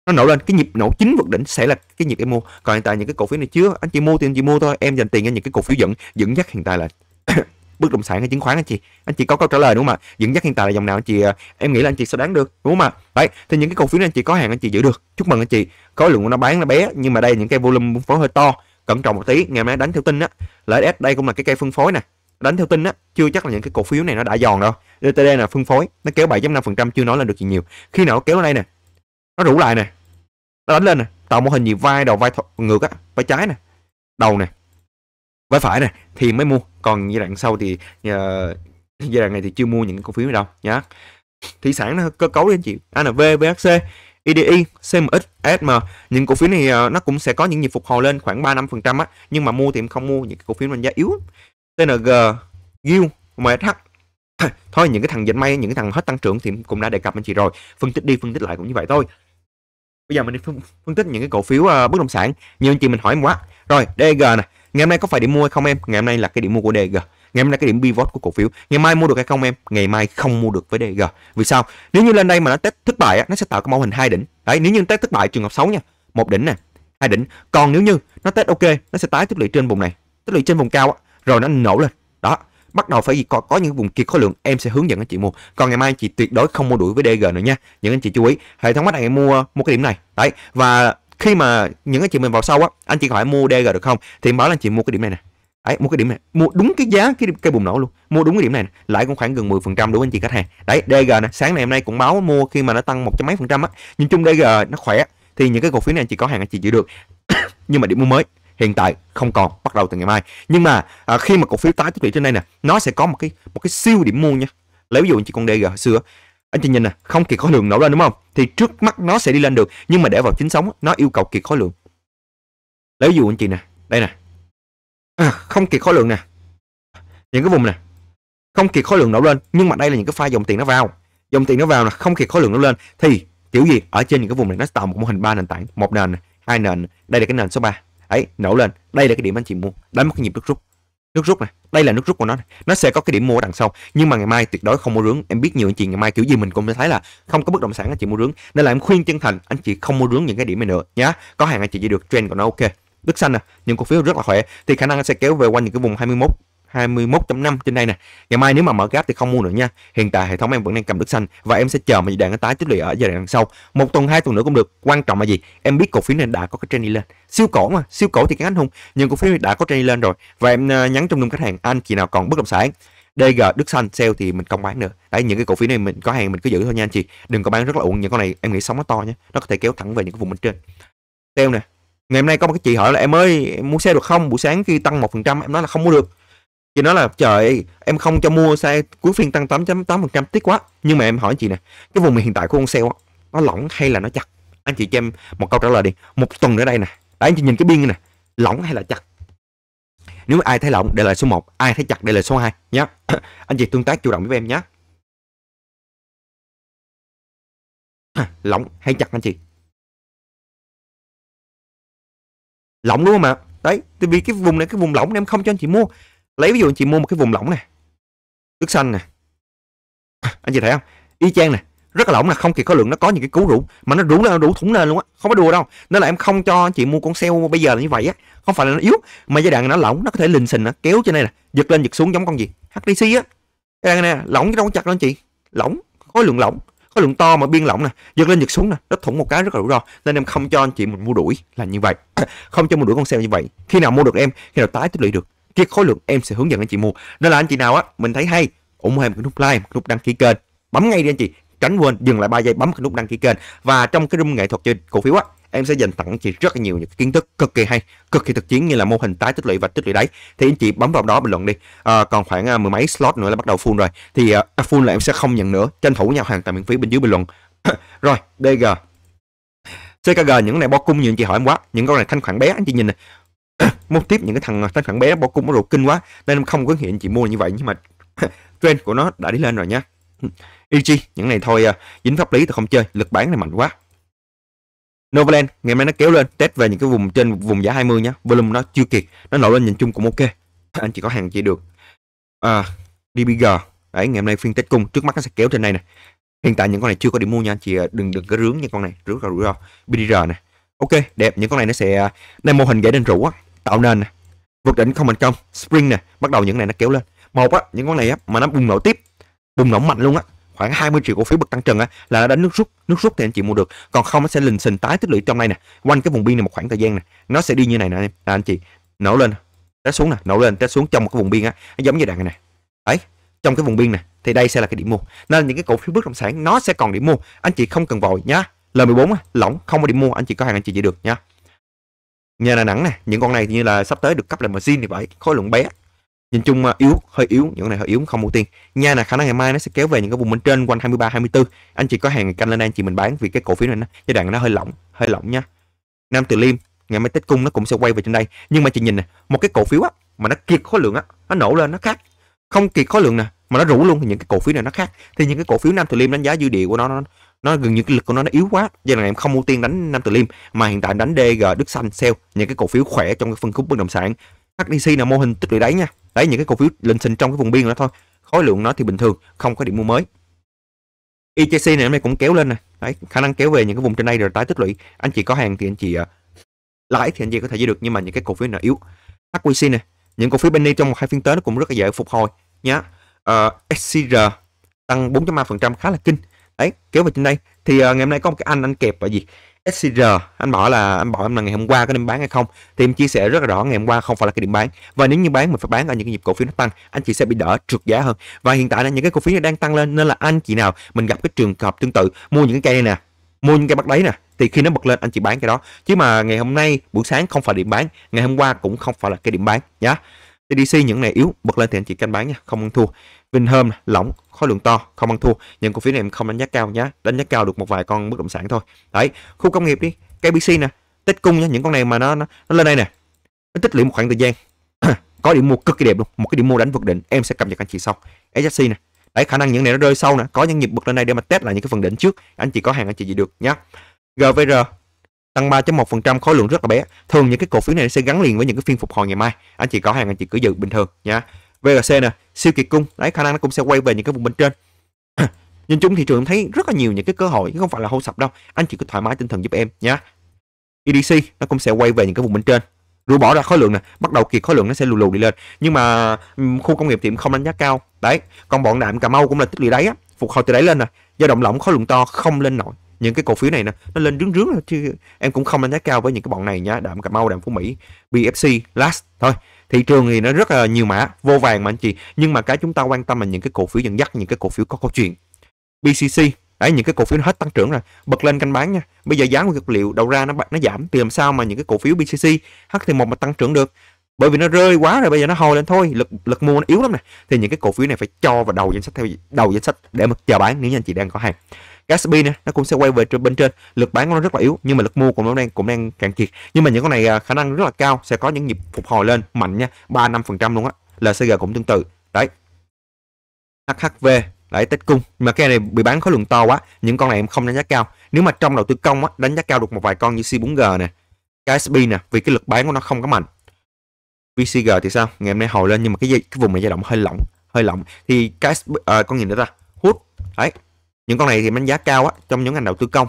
nó nổ lên cái nhịp nổ chính vượt đỉnh sẽ là cái nhịp em mua còn hiện tại những cái cổ phiếu này chưa anh chị mua thì anh chị mua thôi em dành tiền cho những cái cổ phiếu dẫn dẫn dắt hiện tại là bất động sản hay chứng khoán anh chị anh chị có câu trả lời đúng không ạ dẫn dắt hiện tại là dòng nào anh chị à, em nghĩ là anh chị sẽ đoán được đúng không ạ đấy thì những cái cổ phiếu này anh chị có hàng anh chị giữ được chúc mừng anh chị có lượng của nó bán nó bé nhưng mà đây những cái volume phân phối hơi to cẩn trọng một tí ngày mai đánh theo tin á lợi s đây cũng là cái cây phân phối nè đánh theo tin á chưa chắc là những cái cổ phiếu này nó đã giòn đâu DTD là phân phối nó kéo 7.5% chưa nói là được gì nhiều khi nào nó kéo ở đây nè nó rủ lại nè nó đánh lên nè tạo mô hình gì vai đầu vai ngược á vai trái nè đầu nè vai phải nè thì mới mua còn giai đoạn sau thì uh, giai đoạn này thì chưa mua những cổ phiếu này đâu nhá thị sản nó cơ cấu đấy anh chị ANV, BHC, IDI, CMX, ASM những cổ phiếu này uh, nó cũng sẽ có những nhịp phục hồi lên khoảng 3 5% á nhưng mà mua thì em không mua những cổ phiếu mình giá yếu TNG, GIL, MSH thôi những cái thằng dịch may những cái thằng hết tăng trưởng thì cũng đã đề cập anh chị rồi phân tích đi phân tích lại cũng như vậy thôi bây giờ mình đi phân, phân tích những cái cổ phiếu uh, bất động sản nhiều anh chị mình hỏi em quá rồi DG nè ngày hôm nay có phải điểm mua hay không em ngày hôm nay là cái điểm mua của DG ngày hôm nay cái điểm pivot của cổ phiếu ngày mai mua được hay không em ngày mai không mua được với DG vì sao nếu như lên đây mà nó test thất bại á, nó sẽ tạo cái mô hình hai đỉnh đấy nếu như test thất bại trường hợp xấu nha một đỉnh nè hai đỉnh còn nếu như nó test ok nó sẽ tái tích lũy trên vùng này tích lũy trên vùng cao á, rồi nó nổ lên bắt đầu phải gì có, có những vùng kiệt khối lượng em sẽ hướng dẫn anh chị mua còn ngày mai anh chị tuyệt đối không mua đuổi với DG nữa nha những anh chị chú ý hệ thống bắt đầu em mua một cái điểm này đấy và khi mà những anh chị mình vào sau á anh chị hỏi mua DG được không thì em báo là anh chị mua cái điểm này nè đấy một cái điểm này mua đúng cái giá cái cái bùng nổ luôn mua đúng cái điểm này nè. lãi cũng khoảng gần 10 phần trăm đối với anh chị khách hàng đấy DG nè sáng ngày hôm nay cũng báo mua khi mà nó tăng một trăm mấy phần trăm á nhìn chung DG nó khỏe thì những cái cổ phiếu này anh chị có hàng anh chị giữ được nhưng mà điểm mua mới hiện tại không còn bắt đầu từ ngày mai nhưng mà à, khi mà cổ phiếu tái tích lũy trên đây nè nó sẽ có một cái một cái siêu điểm mua nha lấy ví dụ anh chị con DG hồi xưa anh chị nhìn nè không kiệt khối lượng nổ lên đúng không thì trước mắt nó sẽ đi lên được nhưng mà để vào chính sống nó yêu cầu kiệt khối lượng lấy ví dụ anh chị nè đây nè à, không kiệt khối lượng nè những cái vùng nè không kiệt khối lượng nổ lên nhưng mà đây là những cái pha dòng tiền nó vào dòng tiền nó vào là không kiệt khối lượng nó lên thì kiểu gì ở trên những cái vùng này nó tạo một mô hình ba nền tảng một nền hai nền đây là cái nền số 3 ấy nổ lên đây là cái điểm anh chị mua đánh một cái nhịp nước rút nước rút này đây là nước rút của nó này. nó sẽ có cái điểm mua đằng sau nhưng mà ngày mai tuyệt đối không mua rướng em biết nhiều anh chị ngày mai kiểu gì mình cũng thấy là không có bất động sản anh chị mua rướng nên là em khuyên chân thành anh chị không mua rướng những cái điểm này nữa nhá có hàng anh chị chỉ được trend của nó ok đức xanh nè những cổ phiếu rất là khỏe thì khả năng sẽ kéo về quanh những cái vùng 21 21.5 trên đây nè ngày mai nếu mà mở gap thì không mua nữa nha hiện tại hệ thống em vẫn đang cầm đất xanh và em sẽ chờ mà đạn tái tích lũy ở giai đoạn sau một tuần hai tuần nữa cũng được quan trọng là gì em biết cổ phiếu này đã có cái trend đi lên siêu cổ mà siêu cổ thì cái anh hùng nhưng cổ phiếu này đã có trend đi lên rồi và em à, nhắn trong nhóm khách hàng anh chị nào còn bất động sản DG Đức Xanh sale thì mình không bán nữa đấy những cái cổ phiếu này mình có hàng mình cứ giữ thôi nha anh chị đừng có bán rất là uổng những con này em nghĩ sóng nó to nhé nó có thể kéo thẳng về những cái vùng bên trên Teo nè ngày hôm nay có một cái chị hỏi là em ơi em mua xe được không buổi sáng khi tăng một phần trăm em nói là không mua được chị nói là trời em không cho mua xe cuối phiên tăng 8.8% tiếc quá nhưng mà em hỏi chị nè cái vùng hiện tại của con sale nó lỏng hay là nó chặt anh chị cho em một câu trả lời đi một tuần nữa đây nè đấy anh chị nhìn cái biên này nè lỏng hay là chặt nếu ai thấy lỏng để lại số 1 ai thấy chặt để lại số 2 nhé anh chị tương tác chủ động với em nhé lỏng hay chặt anh chị lỏng đúng không ạ đấy tại vì cái vùng này cái vùng lỏng em không cho anh chị mua lấy ví dụ anh chị mua một cái vùng lỏng nè nước xanh nè anh chị thấy không y chang nè rất là lỏng là không kịp có lượng nó có những cái cú rủ mà nó rủ lên rủ thủng lên luôn á không có đùa đâu nên là em không cho anh chị mua con sale bây giờ là như vậy á không phải là nó yếu mà giai đoạn nó lỏng nó có thể lình xình nó kéo trên đây nè giật lên giật xuống giống con gì hdc á đang đoạn này lỏng chứ đâu có chặt đâu anh chị lỏng khối lượng lỏng khối lượng to mà biên lỏng nè giật lên giật xuống nè nó thủng một cái rất là rủi ro nên em không cho anh chị mình mua đuổi là như vậy không cho mua đuổi con sale như vậy khi nào mua được em khi nào tái tích lũy được cái khối lượng em sẽ hướng dẫn anh chị mua nên là anh chị nào á mình thấy hay ủng hộ em cái nút like một nút đăng ký kênh bấm ngay đi anh chị tránh quên dừng lại 3 giây bấm cái nút đăng ký kênh và trong cái room nghệ thuật trên cổ phiếu á em sẽ dành tặng chị rất là nhiều những kiến thức cực kỳ hay cực kỳ thực chiến như là mô hình tái tích lũy và tích lũy đáy thì anh chị bấm vào đó bình luận đi à, còn khoảng à, mười mấy slot nữa là bắt đầu full rồi thì à, à full là em sẽ không nhận nữa tranh thủ nhau hàng tại miễn phí bên dưới bình luận rồi dg CKG những cái này bo cung nhiều anh chị hỏi em quá những con này thanh khoản bé anh chị nhìn này mốt tiếp những cái thằng thằng, thằng bé bỏ cung bắt đầu kinh quá nên em không có hiện chị mua như vậy nhưng mà trend của nó đã đi lên rồi nhá EG những này thôi à, dính pháp lý tôi không chơi lực bán này mạnh quá Novaland ngày mai nó kéo lên test về những cái vùng trên vùng giá 20 nhá volume nó chưa kiệt nó nổi lên nhìn chung cũng ok anh chỉ có hàng chị được à, DBG đấy ngày hôm nay phiên test cung trước mắt nó sẽ kéo trên này nè hiện tại những con này chưa có điểm mua nha anh chị à, đừng đừng có rướng nha con này rướng là rủi ro BDR này ok đẹp những con này nó sẽ nên à, mô hình gãy lên rủ á tạo nền nè vượt đỉnh không thành công spring nè bắt đầu những này nó kéo lên một á những con này á mà nó bùng nổ tiếp bùng nổ mạnh luôn á khoảng 20 triệu cổ phiếu bật tăng trần á là nó đánh nước rút nước rút thì anh chị mua được còn không nó sẽ lình xình tái tích lũy trong này nè quanh cái vùng biên này một khoảng thời gian nè nó sẽ đi như này nè là anh chị nổ lên té xuống nè nổ lên té xuống trong một cái vùng biên á giống như đạn này nè ấy trong cái vùng biên này thì đây sẽ là cái điểm mua nên những cái cổ phiếu bất động sản nó sẽ còn điểm mua anh chị không cần vội nhá L14 lỏng không có điểm mua anh chị có hàng anh chị chỉ được nhá nhà Đà Nẵng nè những con này như là sắp tới được cấp lại machine thì phải khối lượng bé nhìn chung à, yếu hơi yếu những con này hơi yếu không mua tiền nha là khả năng ngày mai nó sẽ kéo về những cái vùng bên trên quanh 23 24 anh chị có hàng canh lên anh chị mình bán vì cái cổ phiếu này nó giai đoạn nó hơi lỏng hơi lỏng nha Nam Từ Liêm ngày mai Tết cung nó cũng sẽ quay về trên đây nhưng mà chị nhìn nè một cái cổ phiếu á mà nó kiệt khối lượng á nó nổ lên nó khác không kiệt khối lượng nè mà nó rủ luôn thì những cái cổ phiếu này nó khác thì những cái cổ phiếu Nam Từ Liêm đánh giá dư địa của nó, nó nó gần như cái lực của nó nó yếu quá cho nên em không ưu tiên đánh Nam Từ Liêm mà hiện tại em đánh DG Đức Xanh Sale những cái cổ phiếu khỏe trong cái phân khúc bất động sản HDC là mô hình tích lũy đáy nha đấy những cái cổ phiếu lên sinh trong cái vùng biên đó thôi khối lượng nó thì bình thường không có điểm mua mới IJC này hôm nay cũng kéo lên nè đấy khả năng kéo về những cái vùng trên đây rồi tái tích lũy anh chị có hàng thì anh chị uh, lãi thì anh chị có thể giữ được nhưng mà những cái cổ phiếu nào yếu HQC này những cổ phiếu penny trong một hai phiên tới nó cũng rất là dễ phục hồi nhá uh, ờ, SCR tăng 4.3% khá là kinh ấy kéo vào trên đây thì uh, ngày hôm nay có một cái anh anh kẹp là gì SCR anh bảo là anh bảo em là ngày hôm qua có nên bán hay không thì em chia sẻ rất là rõ ngày hôm qua không phải là cái điểm bán và nếu như bán mình phải bán ở những cái nhịp cổ phiếu nó tăng anh chị sẽ bị đỡ trượt giá hơn và hiện tại là những cái cổ phiếu đang tăng lên nên là anh chị nào mình gặp cái trường hợp tương tự mua những cái cây này nè mua những cái bắt đấy nè thì khi nó bật lên anh chị bán cái đó chứ mà ngày hôm nay buổi sáng không phải điểm bán ngày hôm qua cũng không phải là cái điểm bán nhá TDC những này yếu bật lên thì anh chị canh bán nha không ăn thua Vinhome lỏng khối lượng to không ăn thua những cổ phiếu này em không đánh giá cao nhé đánh giá cao được một vài con bất động sản thôi đấy khu công nghiệp đi KBC nè tích cung nhé những con này mà nó nó, nó lên đây nè nó tích lũy một khoảng thời gian có điểm mua cực kỳ đẹp luôn một cái điểm mua đánh vượt định em sẽ cập nhật anh chị sau SJC nè đấy khả năng những này nó rơi sâu nè có những nhịp bật lên đây để mà test lại những cái phần đỉnh trước anh chị có hàng anh chị gì được nhá GVR tăng 3.1% khối lượng rất là bé thường những cái cổ phiếu này sẽ gắn liền với những cái phiên phục hồi ngày mai anh chị có hàng anh chị cứ giữ bình thường nhá VRC nè siêu kỳ cung đấy khả năng nó cũng sẽ quay về những cái vùng bên trên nhìn chung thị trường thấy rất là nhiều những cái cơ hội chứ không phải là hô sập đâu anh chỉ cứ thoải mái tinh thần giúp em nhé EDC nó cũng sẽ quay về những cái vùng bên trên rũ bỏ ra khối lượng nè bắt đầu kiệt khối lượng nó sẽ lù lù đi lên nhưng mà khu công nghiệp tiệm không đánh giá cao đấy còn bọn đạm cà mau cũng là tích lũy đáy á phục hồi từ đáy lên nè do động lỏng khối lượng to không lên nổi những cái cổ phiếu này nè nó lên rướng rướng chứ em cũng không đánh giá cao với những cái bọn này nhá đạm cà mau đạm phú mỹ bfc last thôi thị trường thì nó rất là nhiều mã vô vàng mà anh chị nhưng mà cái chúng ta quan tâm là những cái cổ phiếu dẫn dắt những cái cổ phiếu có câu chuyện BCC đấy những cái cổ phiếu nó hết tăng trưởng rồi bật lên canh bán nha bây giờ giá nguyên vật liệu đầu ra nó nó giảm thì làm sao mà những cái cổ phiếu BCC h thì một mà tăng trưởng được bởi vì nó rơi quá rồi bây giờ nó hồi lên thôi lực lực mua nó yếu lắm này thì những cái cổ phiếu này phải cho vào đầu danh sách theo đầu danh sách để mà chờ bán nếu như anh chị đang có hàng Gatsby nè nó cũng sẽ quay về trên bên trên lực bán của nó rất là yếu nhưng mà lực mua của nó đang cũng đang càng kiệt nhưng mà những con này à, khả năng rất là cao sẽ có những nhịp phục hồi lên mạnh nha ba năm phần trăm luôn á LCG cũng tương tự đấy HHV đấy tết cung mà cái này bị bán khối lượng to quá những con này em không đánh giá cao nếu mà trong đầu tư công á, đánh giá cao được một vài con như C4G nè KSB nè vì cái lực bán của nó không có mạnh VCG thì sao ngày hôm nay hồi lên nhưng mà cái cái vùng này dao động hơi lỏng hơi lỏng thì KSB à, con nhìn nữa ra hút đấy những con này thì đánh giá cao á trong những ngành đầu tư công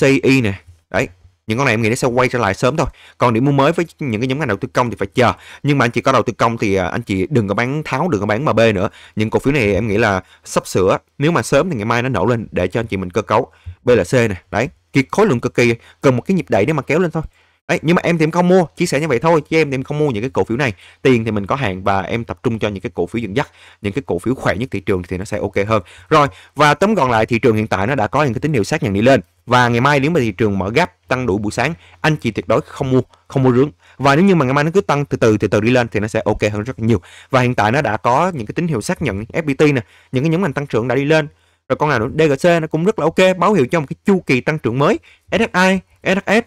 CI e nè đấy những con này em nghĩ nó sẽ quay trở lại sớm thôi còn điểm mua mới với những cái nhóm ngành đầu tư công thì phải chờ nhưng mà anh chị có đầu tư công thì à, anh chị đừng có bán tháo đừng có bán mb nữa những cổ phiếu này em nghĩ là sắp sửa nếu mà sớm thì ngày mai nó nổ lên để cho anh chị mình cơ cấu b là c này đấy thì khối lượng cực kỳ cần một cái nhịp đẩy để mà kéo lên thôi Đấy, nhưng mà em thì em không mua chia sẻ như vậy thôi chứ em thì em không mua những cái cổ phiếu này tiền thì mình có hàng và em tập trung cho những cái cổ phiếu dẫn dắt những cái cổ phiếu khỏe nhất thị trường thì nó sẽ ok hơn rồi và tấm còn lại thị trường hiện tại nó đã có những cái tín hiệu xác nhận đi lên và ngày mai nếu mà thị trường mở gap tăng đủ buổi sáng anh chị tuyệt đối không mua không mua rướng và nếu như mà ngày mai nó cứ tăng từ từ từ từ đi lên thì nó sẽ ok hơn rất nhiều và hiện tại nó đã có những cái tín hiệu xác nhận FPT nè những cái nhóm ngành tăng trưởng đã đi lên rồi con nào DGC nó cũng rất là ok báo hiệu cho một cái chu kỳ tăng trưởng mới SSI SHS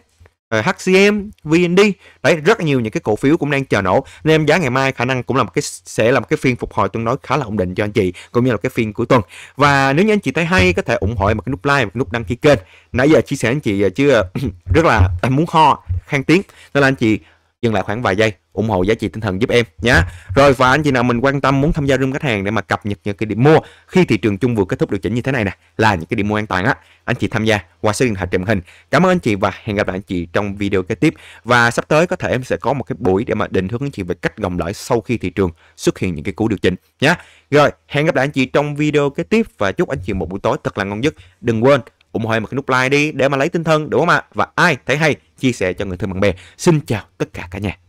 Ờ, HCM, VND đấy rất nhiều những cái cổ phiếu cũng đang chờ nổ nên giá ngày mai khả năng cũng là một cái sẽ là một cái phiên phục hồi tương đối khá là ổn định cho anh chị cũng như là cái phiên cuối tuần và nếu như anh chị thấy hay có thể ủng hộ một cái nút like một cái nút đăng ký kênh nãy giờ chia sẻ anh chị ờ, chưa ờ, rất là à, muốn ho khang tiếng nên là anh chị dừng lại khoảng vài giây ủng hộ giá trị tinh thần giúp em nhé rồi và anh chị nào mình quan tâm muốn tham gia room khách hàng để mà cập nhật những cái điểm mua khi thị trường chung vừa kết thúc điều chỉnh như thế này nè là những cái điểm mua an toàn á anh chị tham gia qua số điện thoại trên hình cảm ơn anh chị và hẹn gặp lại anh chị trong video kế tiếp và sắp tới có thể em sẽ có một cái buổi để mà định hướng anh chị về cách gồng lãi sau khi thị trường xuất hiện những cái cú điều chỉnh nhé rồi hẹn gặp lại anh chị trong video kế tiếp và chúc anh chị một buổi tối thật là ngon giấc đừng quên ủng hộ em một cái nút like đi để mà lấy tinh thần đúng không ạ? Và ai thấy hay chia sẻ cho người thân bạn bè. Xin chào tất cả cả nhà.